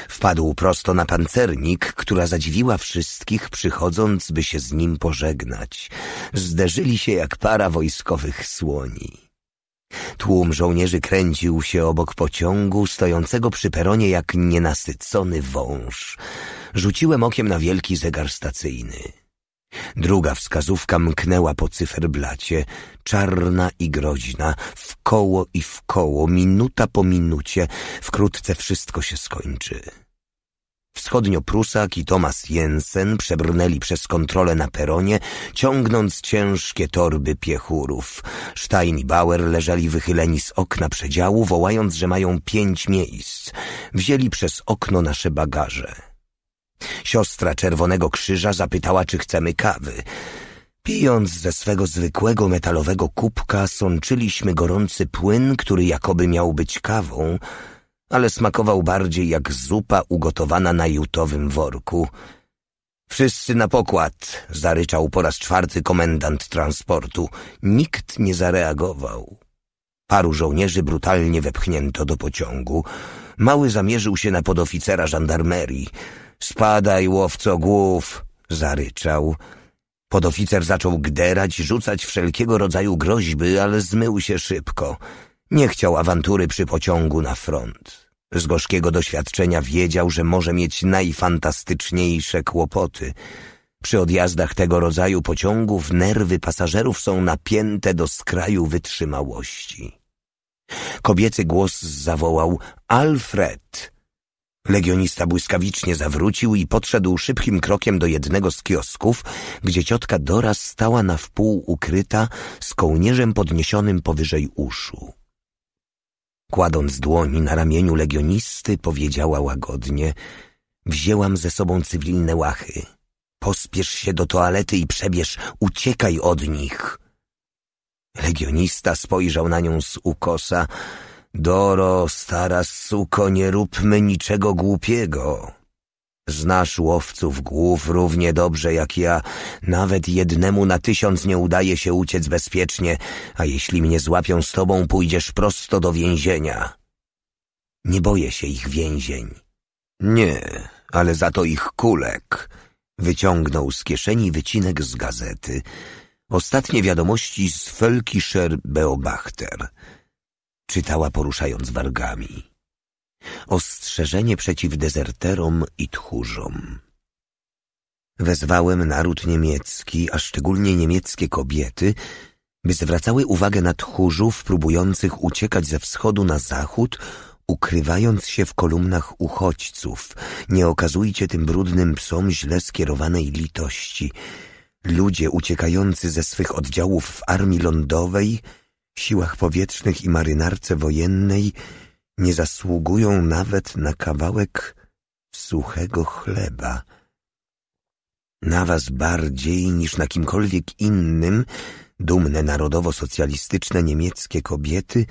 Wpadł prosto na pancernik, która zadziwiła wszystkich, przychodząc, by się z nim pożegnać. Zderzyli się jak para wojskowych słoni. Tłum żołnierzy kręcił się obok pociągu, stojącego przy peronie jak nienasycony wąż. Rzuciłem okiem na wielki zegar stacyjny. Druga wskazówka mknęła po cyferblacie, czarna i groźna, w koło i w koło, minuta po minucie. Wkrótce wszystko się skończy. Wschodnio-Prusak i Thomas Jensen przebrnęli przez kontrolę na peronie, ciągnąc ciężkie torby piechurów. Stein i Bauer leżeli wychyleni z okna przedziału, wołając, że mają pięć miejsc. Wzięli przez okno nasze bagaże. Siostra Czerwonego Krzyża zapytała, czy chcemy kawy. Pijąc ze swego zwykłego metalowego kubka, sączyliśmy gorący płyn, który jakoby miał być kawą – ale smakował bardziej jak zupa ugotowana na jutowym worku. Wszyscy na pokład, zaryczał po raz czwarty komendant transportu. Nikt nie zareagował. Paru żołnierzy brutalnie wepchnięto do pociągu. Mały zamierzył się na podoficera żandarmerii. Spadaj, łowco głów! zaryczał. Podoficer zaczął gderać, rzucać wszelkiego rodzaju groźby, ale zmył się szybko. Nie chciał awantury przy pociągu na front. Z gorzkiego doświadczenia wiedział, że może mieć najfantastyczniejsze kłopoty. Przy odjazdach tego rodzaju pociągów nerwy pasażerów są napięte do skraju wytrzymałości. Kobiecy głos zawołał Alfred. Legionista błyskawicznie zawrócił i podszedł szybkim krokiem do jednego z kiosków, gdzie ciotka Dora stała na wpół ukryta z kołnierzem podniesionym powyżej uszu. Kładąc dłoni na ramieniu legionisty, powiedziała łagodnie — wzięłam ze sobą cywilne łachy. Pospiesz się do toalety i przebierz, uciekaj od nich. Legionista spojrzał na nią z ukosa — Doro, stara suko, nie róbmy niczego głupiego. Znasz łowców głów równie dobrze jak ja. Nawet jednemu na tysiąc nie udaje się uciec bezpiecznie, a jeśli mnie złapią z tobą, pójdziesz prosto do więzienia. Nie boję się ich więzień. Nie, ale za to ich kulek. Wyciągnął z kieszeni wycinek z gazety. Ostatnie wiadomości z Felkischer Beobachter. Czytała poruszając wargami ostrzeżenie przeciw dezerterom i tchórzom. Wezwałem naród niemiecki, a szczególnie niemieckie kobiety, by zwracały uwagę na tchórzów próbujących uciekać ze wschodu na zachód, ukrywając się w kolumnach uchodźców. Nie okazujcie tym brudnym psom źle skierowanej litości. Ludzie uciekający ze swych oddziałów w armii lądowej, siłach powietrznych i marynarce wojennej – nie zasługują nawet na kawałek suchego chleba. Na was bardziej niż na kimkolwiek innym, dumne narodowo-socjalistyczne niemieckie kobiety,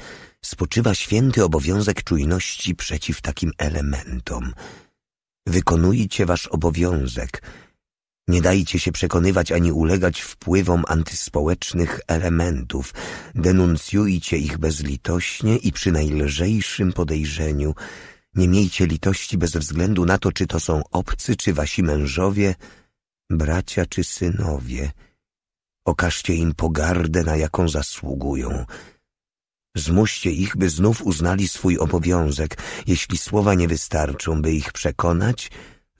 spoczywa święty obowiązek czujności przeciw takim elementom. Wykonujcie wasz obowiązek – nie dajcie się przekonywać ani ulegać wpływom antyspołecznych elementów. Denuncjujcie ich bezlitośnie i przy najlżejszym podejrzeniu. Nie miejcie litości bez względu na to, czy to są obcy, czy wasi mężowie, bracia, czy synowie. Okażcie im pogardę, na jaką zasługują. Zmuście ich, by znów uznali swój obowiązek. Jeśli słowa nie wystarczą, by ich przekonać –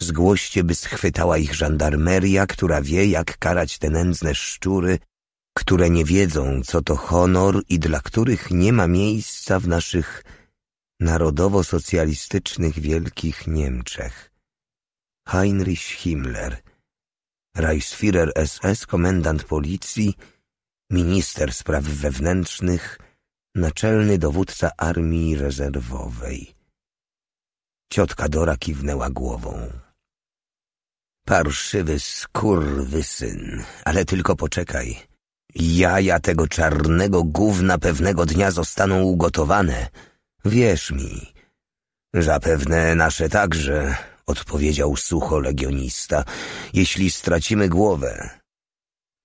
Zgłoście, by schwytała ich żandarmeria, która wie, jak karać te nędzne szczury, które nie wiedzą, co to honor i dla których nie ma miejsca w naszych narodowo-socjalistycznych wielkich Niemczech. Heinrich Himmler, Reichsführer SS, komendant policji, minister spraw wewnętrznych, naczelny dowódca armii rezerwowej. Ciotka Dora kiwnęła głową. Parszywy skurwysyn, ale tylko poczekaj. Jaja tego czarnego gówna pewnego dnia zostaną ugotowane. Wierz mi. Zapewne nasze także, odpowiedział sucho legionista, jeśli stracimy głowę.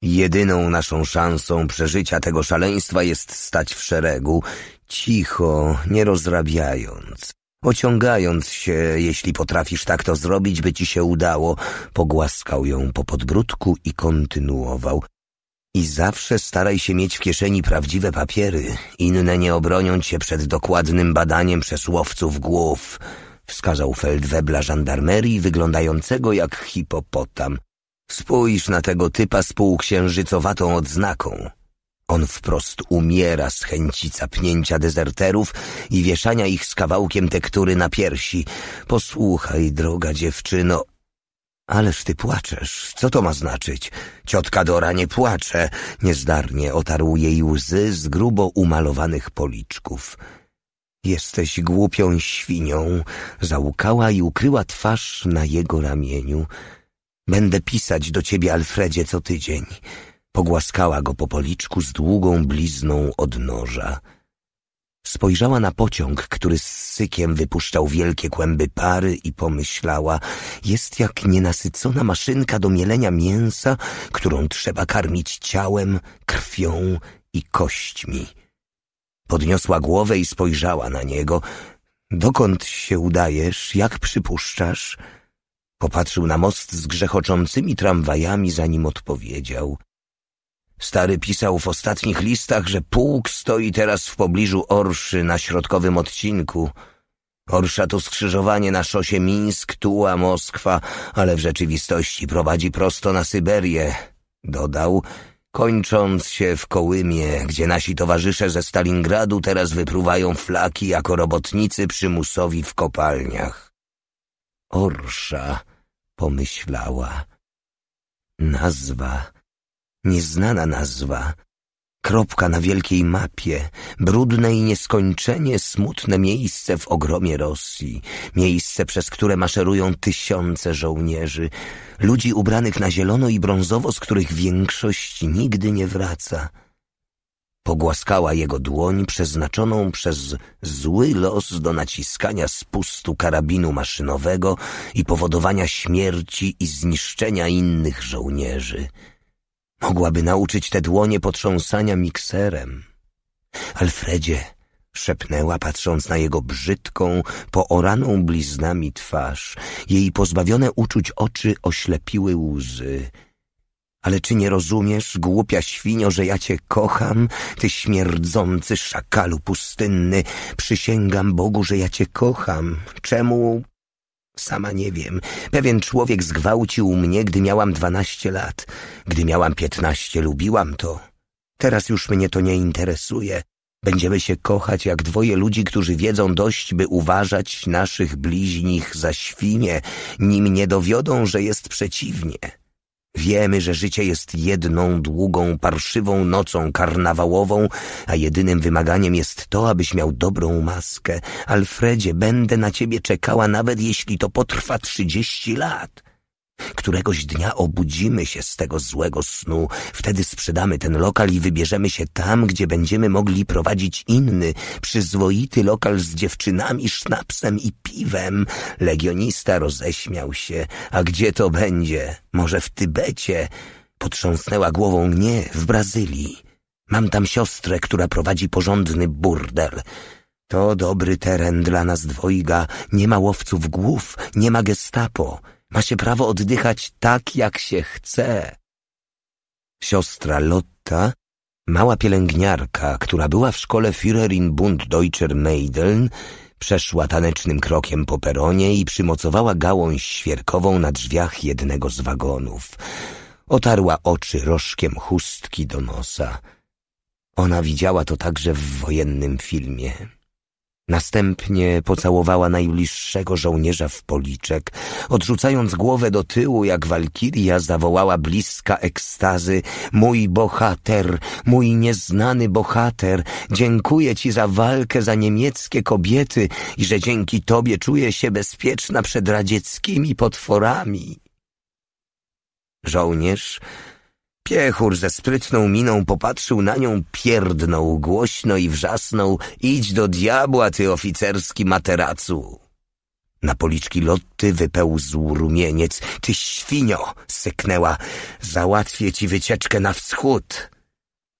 Jedyną naszą szansą przeżycia tego szaleństwa jest stać w szeregu, cicho, nie rozrabiając. Pociągając się, jeśli potrafisz tak to zrobić, by ci się udało, pogłaskał ją po podbródku i kontynuował. I zawsze staraj się mieć w kieszeni prawdziwe papiery, inne nie obronią cię przed dokładnym badaniem przez łowców głów, wskazał feldwebla żandarmerii wyglądającego jak hipopotam. Spójrz na tego typa z półksiężycowatą odznaką. On wprost umiera z chęci capnięcia dezerterów i wieszania ich z kawałkiem tektury na piersi. Posłuchaj, droga dziewczyno. Ależ ty płaczesz. Co to ma znaczyć? Ciotka Dora nie płacze. Niezdarnie otarł jej łzy z grubo umalowanych policzków. Jesteś głupią świnią, załukała i ukryła twarz na jego ramieniu. Będę pisać do ciebie, Alfredzie, co tydzień. Pogłaskała go po policzku z długą blizną od noża. Spojrzała na pociąg, który z sykiem wypuszczał wielkie kłęby pary i pomyślała, jest jak nienasycona maszynka do mielenia mięsa, którą trzeba karmić ciałem, krwią i kośćmi. Podniosła głowę i spojrzała na niego. Dokąd się udajesz, jak przypuszczasz? Popatrzył na most z grzechoczącymi tramwajami, zanim odpowiedział. Stary pisał w ostatnich listach, że pułk stoi teraz w pobliżu Orszy na środkowym odcinku. Orsza to skrzyżowanie na szosie Mińsk, Tuła, Moskwa, ale w rzeczywistości prowadzi prosto na Syberię, dodał, kończąc się w Kołymie, gdzie nasi towarzysze ze Stalingradu teraz wypruwają flaki jako robotnicy przymusowi w kopalniach. Orsza, pomyślała. Nazwa nieznana nazwa, kropka na wielkiej mapie, brudne i nieskończenie smutne miejsce w ogromie Rosji, miejsce, przez które maszerują tysiące żołnierzy, ludzi ubranych na zielono i brązowo, z których większość nigdy nie wraca. Pogłaskała jego dłoń przeznaczoną przez zły los do naciskania spustu karabinu maszynowego i powodowania śmierci i zniszczenia innych żołnierzy. Mogłaby nauczyć te dłonie potrząsania mikserem. Alfredzie, szepnęła, patrząc na jego brzydką, pooraną bliznami twarz. Jej pozbawione uczuć oczy oślepiły łzy. Ale czy nie rozumiesz, głupia świnio, że ja cię kocham? Ty śmierdzący szakalu pustynny, przysięgam Bogu, że ja cię kocham. Czemu Sama nie wiem. Pewien człowiek zgwałcił mnie, gdy miałam dwanaście lat. Gdy miałam piętnaście, lubiłam to. Teraz już mnie to nie interesuje. Będziemy się kochać jak dwoje ludzi, którzy wiedzą dość, by uważać naszych bliźnich za świnie, nim nie dowiodą, że jest przeciwnie. Wiemy, że życie jest jedną długą, parszywą nocą karnawałową, a jedynym wymaganiem jest to, abyś miał dobrą maskę. Alfredzie, będę na ciebie czekała, nawet jeśli to potrwa trzydzieści lat. Któregoś dnia obudzimy się z tego złego snu, wtedy sprzedamy ten lokal i wybierzemy się tam, gdzie będziemy mogli prowadzić inny, przyzwoity lokal z dziewczynami, sznapsem i piwem. Legionista roześmiał się. A gdzie to będzie? Może w Tybecie? Potrząsnęła głową. Nie, w Brazylii. Mam tam siostrę, która prowadzi porządny burdel. To dobry teren dla nas dwojga. Nie ma łowców głów, nie ma gestapo. Ma się prawo oddychać tak, jak się chce. Siostra Lotta, mała pielęgniarka, która była w szkole Führer Bund Deutscher Meideln, przeszła tanecznym krokiem po peronie i przymocowała gałąź świerkową na drzwiach jednego z wagonów. Otarła oczy rożkiem chustki do nosa. Ona widziała to także w wojennym filmie. Następnie pocałowała najbliższego żołnierza w policzek. Odrzucając głowę do tyłu, jak walkiria, zawołała bliska ekstazy — Mój bohater, mój nieznany bohater, dziękuję ci za walkę za niemieckie kobiety i że dzięki tobie czuję się bezpieczna przed radzieckimi potworami. Żołnierz Piechur ze sprytną miną popatrzył na nią, pierdnął głośno i wrzasnął — idź do diabła, ty oficerski materacu! Na policzki Lotty wypełzł rumieniec. Ty świnio! syknęła. Załatwię ci wycieczkę na wschód.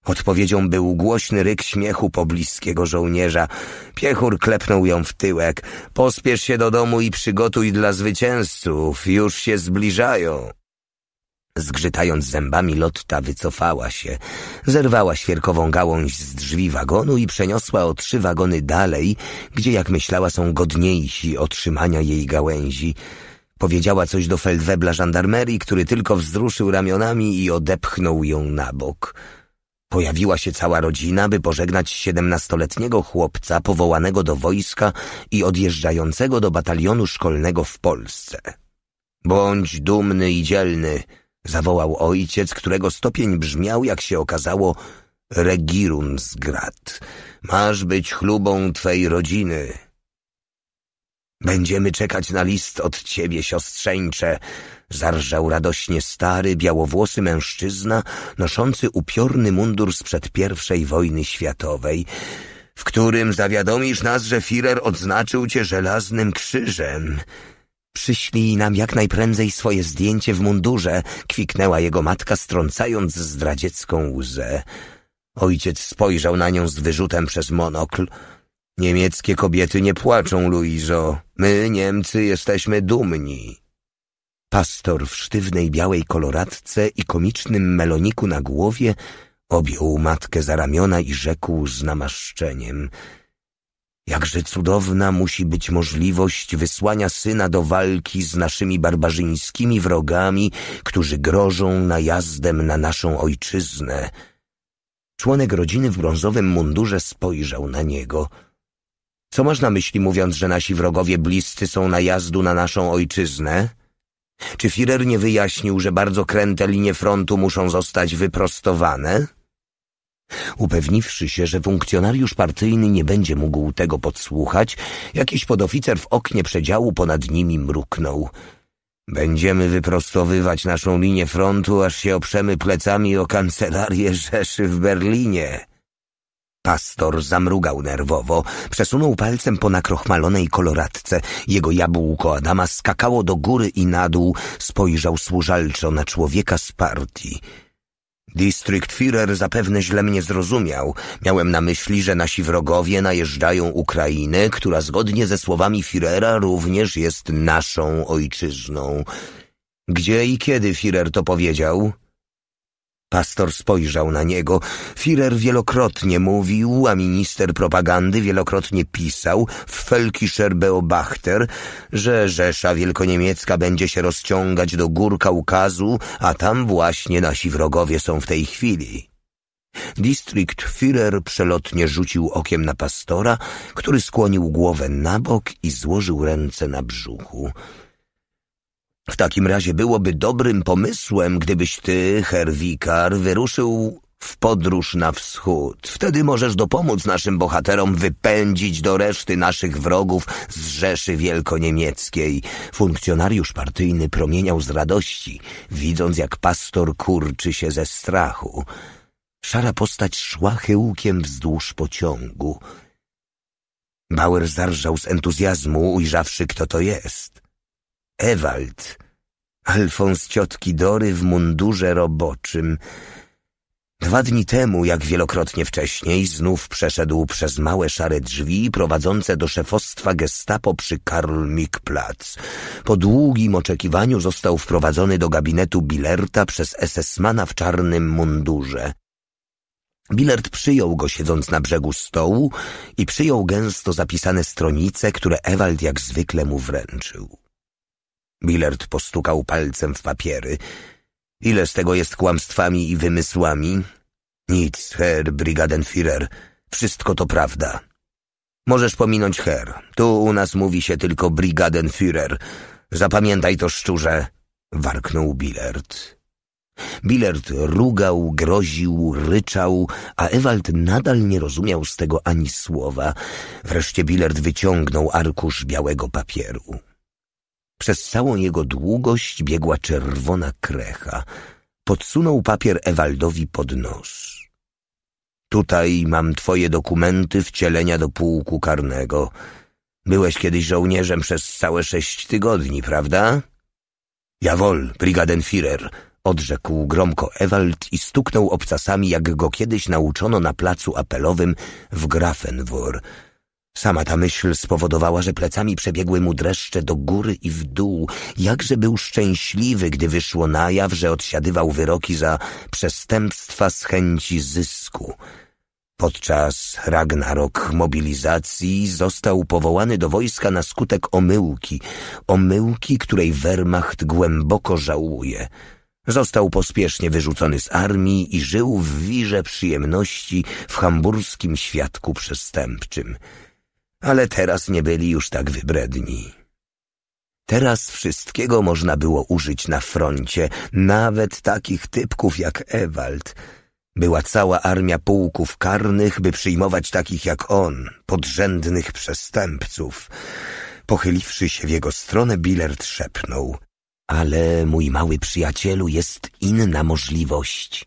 Odpowiedzią był głośny ryk śmiechu pobliskiego żołnierza. Piechur klepnął ją w tyłek. Pospiesz się do domu i przygotuj dla zwycięzców. Już się zbliżają. Zgrzytając zębami, Lotta wycofała się, zerwała świerkową gałąź z drzwi wagonu i przeniosła o trzy wagony dalej, gdzie, jak myślała, są godniejsi otrzymania jej gałęzi. Powiedziała coś do feldwebla żandarmerii, który tylko wzruszył ramionami i odepchnął ją na bok. Pojawiła się cała rodzina, by pożegnać siedemnastoletniego chłopca powołanego do wojska i odjeżdżającego do batalionu szkolnego w Polsce. Bądź dumny i dzielny, zawołał ojciec, którego stopień brzmiał, jak się okazało, regirun z grad. Masz być chlubą twej rodziny. Będziemy czekać na list od ciebie, siostrzeńcze, zarżał radośnie stary, białowłosy mężczyzna, noszący upiorny mundur sprzed pierwszej wojny światowej, w którym zawiadomisz nas, że Firer odznaczył cię żelaznym krzyżem. Przyślij nam jak najprędzej swoje zdjęcie w mundurze, kwiknęła jego matka, strącając zdradziecką łzę. Ojciec spojrzał na nią z wyrzutem przez monokl. Niemieckie kobiety nie płaczą, Luizo. My, Niemcy, jesteśmy dumni. Pastor w sztywnej białej koloradce i komicznym meloniku na głowie objął matkę za ramiona i rzekł z namaszczeniem – Jakże cudowna musi być możliwość wysłania syna do walki z naszymi barbarzyńskimi wrogami, którzy grożą najazdem na naszą ojczyznę. Członek rodziny w brązowym mundurze spojrzał na niego. Co masz na myśli, mówiąc, że nasi wrogowie bliscy są najazdu na naszą ojczyznę? Czy Firer nie wyjaśnił, że bardzo kręte linie frontu muszą zostać wyprostowane? Upewniwszy się, że funkcjonariusz partyjny nie będzie mógł tego podsłuchać, jakiś podoficer w oknie przedziału ponad nimi mruknął. Będziemy wyprostowywać naszą linię frontu, aż się oprzemy plecami o kancelarię Rzeszy w Berlinie. Pastor zamrugał nerwowo, przesunął palcem po nakrochmalonej koloratce. Jego jabłko Adama skakało do góry i na dół, spojrzał służalczo na człowieka z partii. Distriktfirer zapewne źle mnie zrozumiał. Miałem na myśli, że nasi wrogowie najeżdżają Ukrainę, która zgodnie ze słowami Firera również jest naszą ojczyzną. Gdzie i kiedy Firer to powiedział? Pastor spojrzał na niego. Firer wielokrotnie mówił, a minister propagandy wielokrotnie pisał w Felkischer Beobachter, że Rzesza Wielkoniemiecka będzie się rozciągać do gór Kaukazu, a tam właśnie nasi wrogowie są w tej chwili. Distrikt Führer przelotnie rzucił okiem na pastora, który skłonił głowę na bok i złożył ręce na brzuchu. W takim razie byłoby dobrym pomysłem, gdybyś ty, Herwikar, wyruszył w podróż na wschód. Wtedy możesz dopomóc naszym bohaterom wypędzić do reszty naszych wrogów z Rzeszy Wielkoniemieckiej. Funkcjonariusz partyjny promieniał z radości, widząc jak pastor kurczy się ze strachu. Szara postać szła chyłkiem wzdłuż pociągu. Bauer zarżał z entuzjazmu, ujrzawszy, kto to jest. Ewald Alfons ciotki Dory w mundurze roboczym. Dwa dni temu, jak wielokrotnie wcześniej, znów przeszedł przez małe szare drzwi prowadzące do szefostwa gestapo przy Karl Mikplatz. Po długim oczekiwaniu został wprowadzony do gabinetu Bilerta przez SS-mana w czarnym mundurze. Bilert przyjął go siedząc na brzegu stołu i przyjął gęsto zapisane stronice, które Ewald jak zwykle mu wręczył. Billard postukał palcem w papiery. Ile z tego jest kłamstwami i wymysłami? Nic, Herr Brigadenführer. Wszystko to prawda. Możesz pominąć Herr. Tu u nas mówi się tylko Brigadenführer. Zapamiętaj to szczurze, warknął Billard. Billard rugał, groził, ryczał, a Ewald nadal nie rozumiał z tego ani słowa. Wreszcie Billard wyciągnął arkusz białego papieru. Przez całą jego długość biegła czerwona krecha. Podsunął papier Ewaldowi pod nos. Tutaj mam twoje dokumenty wcielenia do pułku karnego. Byłeś kiedyś żołnierzem przez całe sześć tygodni, prawda? Jawol, Brigadenfirer, odrzekł gromko Ewald i stuknął obcasami, jak go kiedyś nauczono na placu apelowym w Grafenwor. Sama ta myśl spowodowała, że plecami przebiegły mu dreszcze do góry i w dół. Jakże był szczęśliwy, gdy wyszło na jaw, że odsiadywał wyroki za przestępstwa z chęci zysku. Podczas Ragnarok mobilizacji został powołany do wojska na skutek omyłki, omyłki, której Wehrmacht głęboko żałuje. Został pospiesznie wyrzucony z armii i żył w wirze przyjemności w hamburskim świadku przestępczym ale teraz nie byli już tak wybredni. Teraz wszystkiego można było użyć na froncie, nawet takich typków jak Ewald. Była cała armia pułków karnych, by przyjmować takich jak on, podrzędnych przestępców. Pochyliwszy się w jego stronę, Billard szepnął. Ale, mój mały przyjacielu, jest inna możliwość.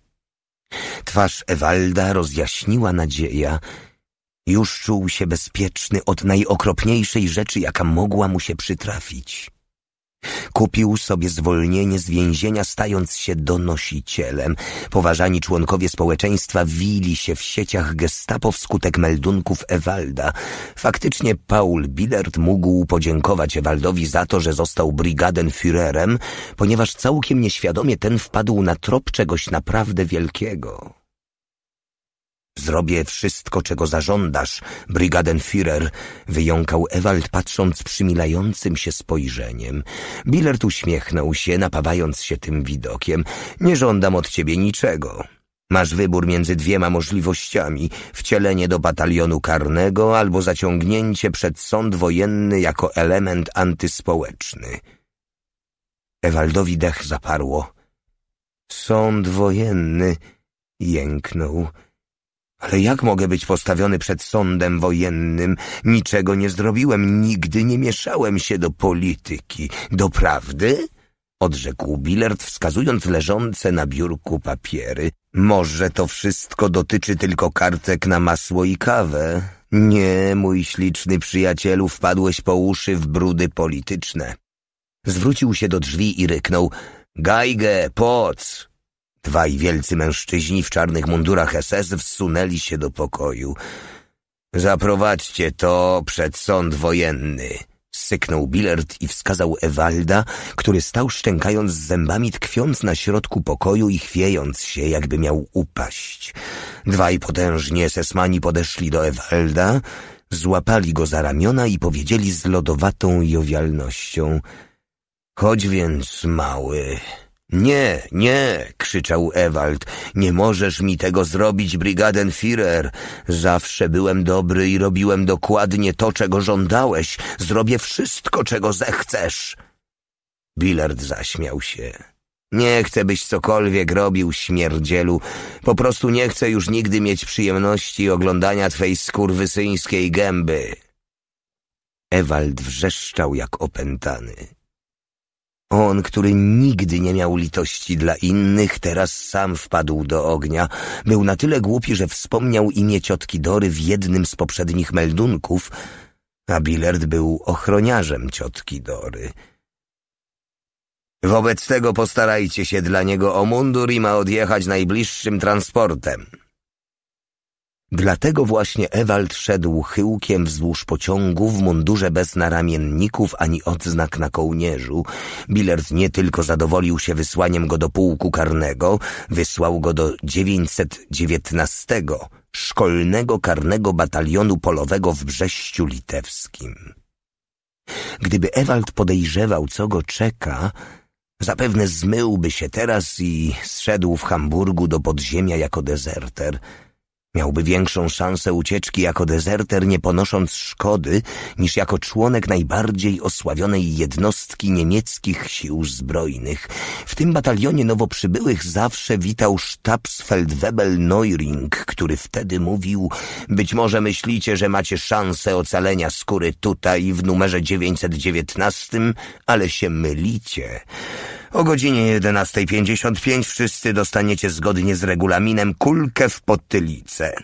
Twarz Ewalda rozjaśniła nadzieja, już czuł się bezpieczny od najokropniejszej rzeczy, jaka mogła mu się przytrafić. Kupił sobie zwolnienie z więzienia, stając się donosicielem. Poważani członkowie społeczeństwa wili się w sieciach gestapo wskutek meldunków Ewalda. Faktycznie Paul Bidert mógł podziękować Ewaldowi za to, że został Brigadenführerem, ponieważ całkiem nieświadomie ten wpadł na trop czegoś naprawdę wielkiego. Zrobię wszystko, czego zażądasz, Brigadenführer, wyjąkał Ewald, patrząc przymilającym się spojrzeniem. Billert uśmiechnął się, napawając się tym widokiem. Nie żądam od ciebie niczego. Masz wybór między dwiema możliwościami: wcielenie do batalionu karnego albo zaciągnięcie przed sąd wojenny jako element antyspołeczny. Ewaldowi dech zaparło. Sąd wojenny jęknął. Ale jak mogę być postawiony przed sądem wojennym? Niczego nie zrobiłem, nigdy nie mieszałem się do polityki. Do prawdy? Odrzekł Billard, wskazując leżące na biurku papiery. Może to wszystko dotyczy tylko kartek na masło i kawę? Nie, mój śliczny przyjacielu, wpadłeś po uszy w brudy polityczne. Zwrócił się do drzwi i ryknął. Gajgę, poc! Dwaj wielcy mężczyźni w czarnych mundurach SS wsunęli się do pokoju. Zaprowadźcie to przed sąd wojenny. Syknął Billard i wskazał Ewalda, który stał szczękając zębami, tkwiąc na środku pokoju i chwiejąc się, jakby miał upaść. Dwaj potężni esesmani podeszli do Ewalda, złapali go za ramiona i powiedzieli z lodowatą jowialnością — Chodź więc, mały... Nie, nie, krzyczał Ewald, nie możesz mi tego zrobić, Brigadenführer. Zawsze byłem dobry i robiłem dokładnie to, czego żądałeś. Zrobię wszystko, czego zechcesz. Billard zaśmiał się. Nie chcę, byś cokolwiek robił, śmierdzielu. Po prostu nie chcę już nigdy mieć przyjemności oglądania twej skurwysyńskiej gęby. Ewald wrzeszczał jak opętany. On, który nigdy nie miał litości dla innych, teraz sam wpadł do ognia. Był na tyle głupi, że wspomniał imię ciotki Dory w jednym z poprzednich meldunków, a Billard był ochroniarzem ciotki Dory. Wobec tego postarajcie się dla niego o mundur i ma odjechać najbliższym transportem. Dlatego właśnie Ewald szedł chyłkiem wzdłuż pociągu w mundurze bez naramienników ani odznak na kołnierzu. Billard nie tylko zadowolił się wysłaniem go do pułku karnego, wysłał go do 919 szkolnego karnego batalionu polowego w Brześciu Litewskim. Gdyby Ewald podejrzewał, co go czeka, zapewne zmyłby się teraz i zszedł w Hamburgu do podziemia jako dezerter – Miałby większą szansę ucieczki jako dezerter, nie ponosząc szkody, niż jako członek najbardziej osławionej jednostki niemieckich sił zbrojnych. W tym batalionie nowo przybyłych zawsze witał Stabsfeldwebel Neuring, który wtedy mówił Być może myślicie, że macie szansę ocalenia skóry tutaj w numerze 919, ale się mylicie. O godzinie 11.55 wszyscy dostaniecie zgodnie z regulaminem kulkę w potylicę.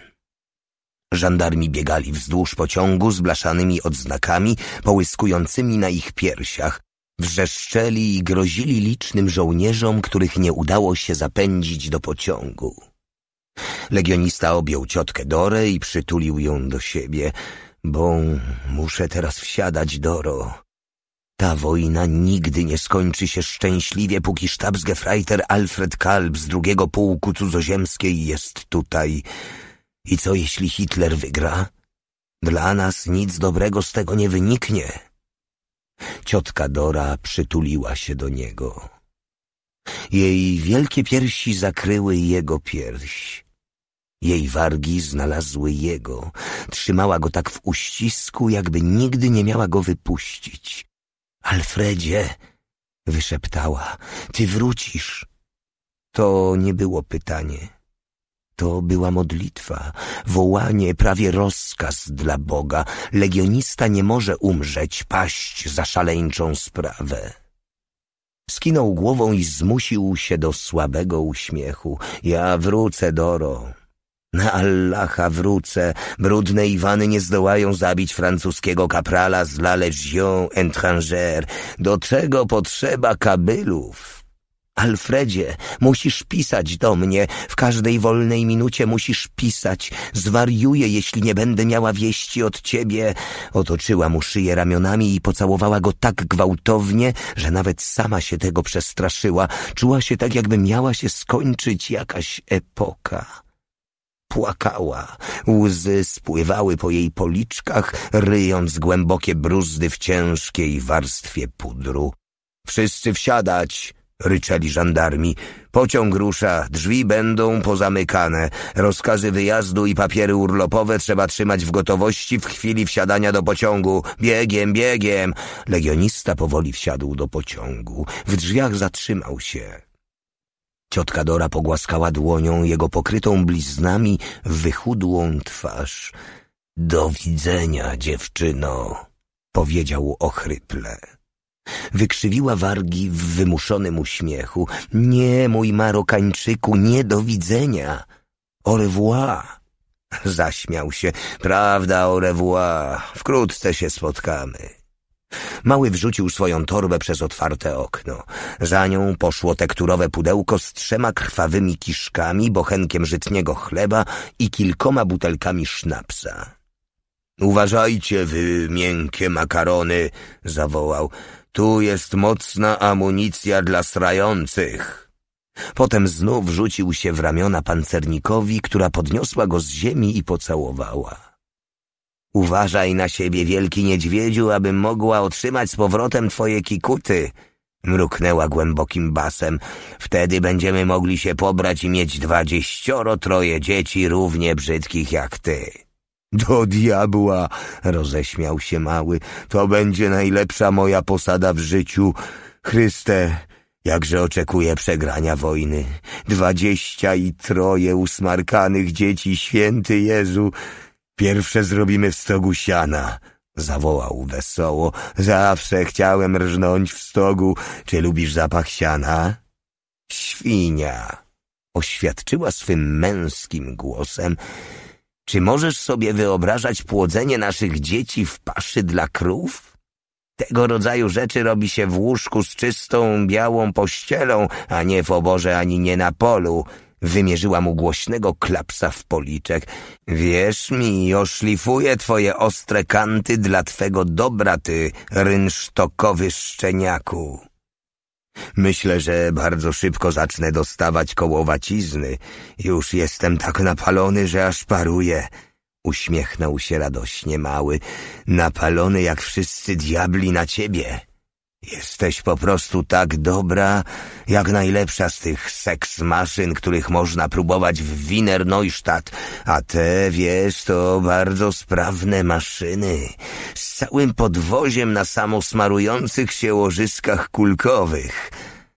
Żandarmi biegali wzdłuż pociągu z blaszanymi odznakami połyskującymi na ich piersiach. Wrzeszczeli i grozili licznym żołnierzom, których nie udało się zapędzić do pociągu. Legionista objął ciotkę Dorę i przytulił ją do siebie. Bo muszę teraz wsiadać, Doro. Ta wojna nigdy nie skończy się szczęśliwie, póki sztabsgefreiter Alfred Kalb z drugiego pułku cudzoziemskiej jest tutaj. I co jeśli Hitler wygra? Dla nas nic dobrego z tego nie wyniknie. Ciotka Dora przytuliła się do niego. Jej wielkie piersi zakryły jego pierś. Jej wargi znalazły jego. Trzymała go tak w uścisku, jakby nigdy nie miała go wypuścić. Alfredzie, wyszeptała, ty wrócisz. To nie było pytanie. To była modlitwa, wołanie, prawie rozkaz dla Boga. Legionista nie może umrzeć, paść za szaleńczą sprawę. Skinął głową i zmusił się do słabego uśmiechu. Ja wrócę, Doro. Na Allaha wrócę. Brudne Iwany nie zdołają zabić francuskiego kaprala z La Légion étrangère. Do czego potrzeba kabylów? Alfredzie, musisz pisać do mnie. W każdej wolnej minucie musisz pisać. Zwariuję, jeśli nie będę miała wieści od ciebie. Otoczyła mu szyję ramionami i pocałowała go tak gwałtownie, że nawet sama się tego przestraszyła. Czuła się tak, jakby miała się skończyć jakaś epoka płakała. Łzy spływały po jej policzkach, ryjąc głębokie bruzdy w ciężkiej warstwie pudru. Wszyscy wsiadać! ryczeli żandarmi. Pociąg rusza, drzwi będą pozamykane. Rozkazy wyjazdu i papiery urlopowe trzeba trzymać w gotowości w chwili wsiadania do pociągu. Biegiem, biegiem! Legionista powoli wsiadł do pociągu. W drzwiach zatrzymał się. Ciotka Dora pogłaskała dłonią jego pokrytą bliznami wychudłą twarz. Do widzenia, dziewczyno, powiedział ochryple. Wykrzywiła wargi w wymuszonym uśmiechu. Nie, mój Marokańczyku, nie do widzenia. Au revoir. Zaśmiał się. Prawda, au revoir. Wkrótce się spotkamy. Mały wrzucił swoją torbę przez otwarte okno. Za nią poszło tekturowe pudełko z trzema krwawymi kiszkami, bochenkiem żytniego chleba i kilkoma butelkami sznapsa. Uważajcie, wy miękkie makarony, zawołał. Tu jest mocna amunicja dla srających. Potem znów rzucił się w ramiona pancernikowi, która podniosła go z ziemi i pocałowała. Uważaj na siebie, wielki niedźwiedziu, aby mogła otrzymać z powrotem twoje kikuty. Mruknęła głębokim basem. Wtedy będziemy mogli się pobrać i mieć dwadzieścioro troje dzieci równie brzydkich jak ty. Do diabła! Roześmiał się mały. To będzie najlepsza moja posada w życiu. Chryste, jakże oczekuję przegrania wojny. Dwadzieścia i troje usmarkanych dzieci, święty Jezu! Pierwsze zrobimy w stogu siana, zawołał wesoło. Zawsze chciałem rżnąć w stogu. Czy lubisz zapach siana? Świnia, oświadczyła swym męskim głosem. Czy możesz sobie wyobrażać płodzenie naszych dzieci w paszy dla krów? Tego rodzaju rzeczy robi się w łóżku z czystą, białą pościelą, a nie w oborze ani nie na polu. Wymierzyła mu głośnego klapsa w policzek. Wierz mi, oszlifuję twoje ostre kanty dla twego dobra, ty rynsztokowy szczeniaku. Myślę, że bardzo szybko zacznę dostawać kołowacizny. Już jestem tak napalony, że aż paruję. Uśmiechnął się radośnie mały, napalony jak wszyscy diabli na ciebie. Jesteś po prostu tak dobra, jak najlepsza z tych seks-maszyn, których można próbować w Wiener Neustadt, a te, wiesz, to bardzo sprawne maszyny, z całym podwoziem na samosmarujących się łożyskach kulkowych.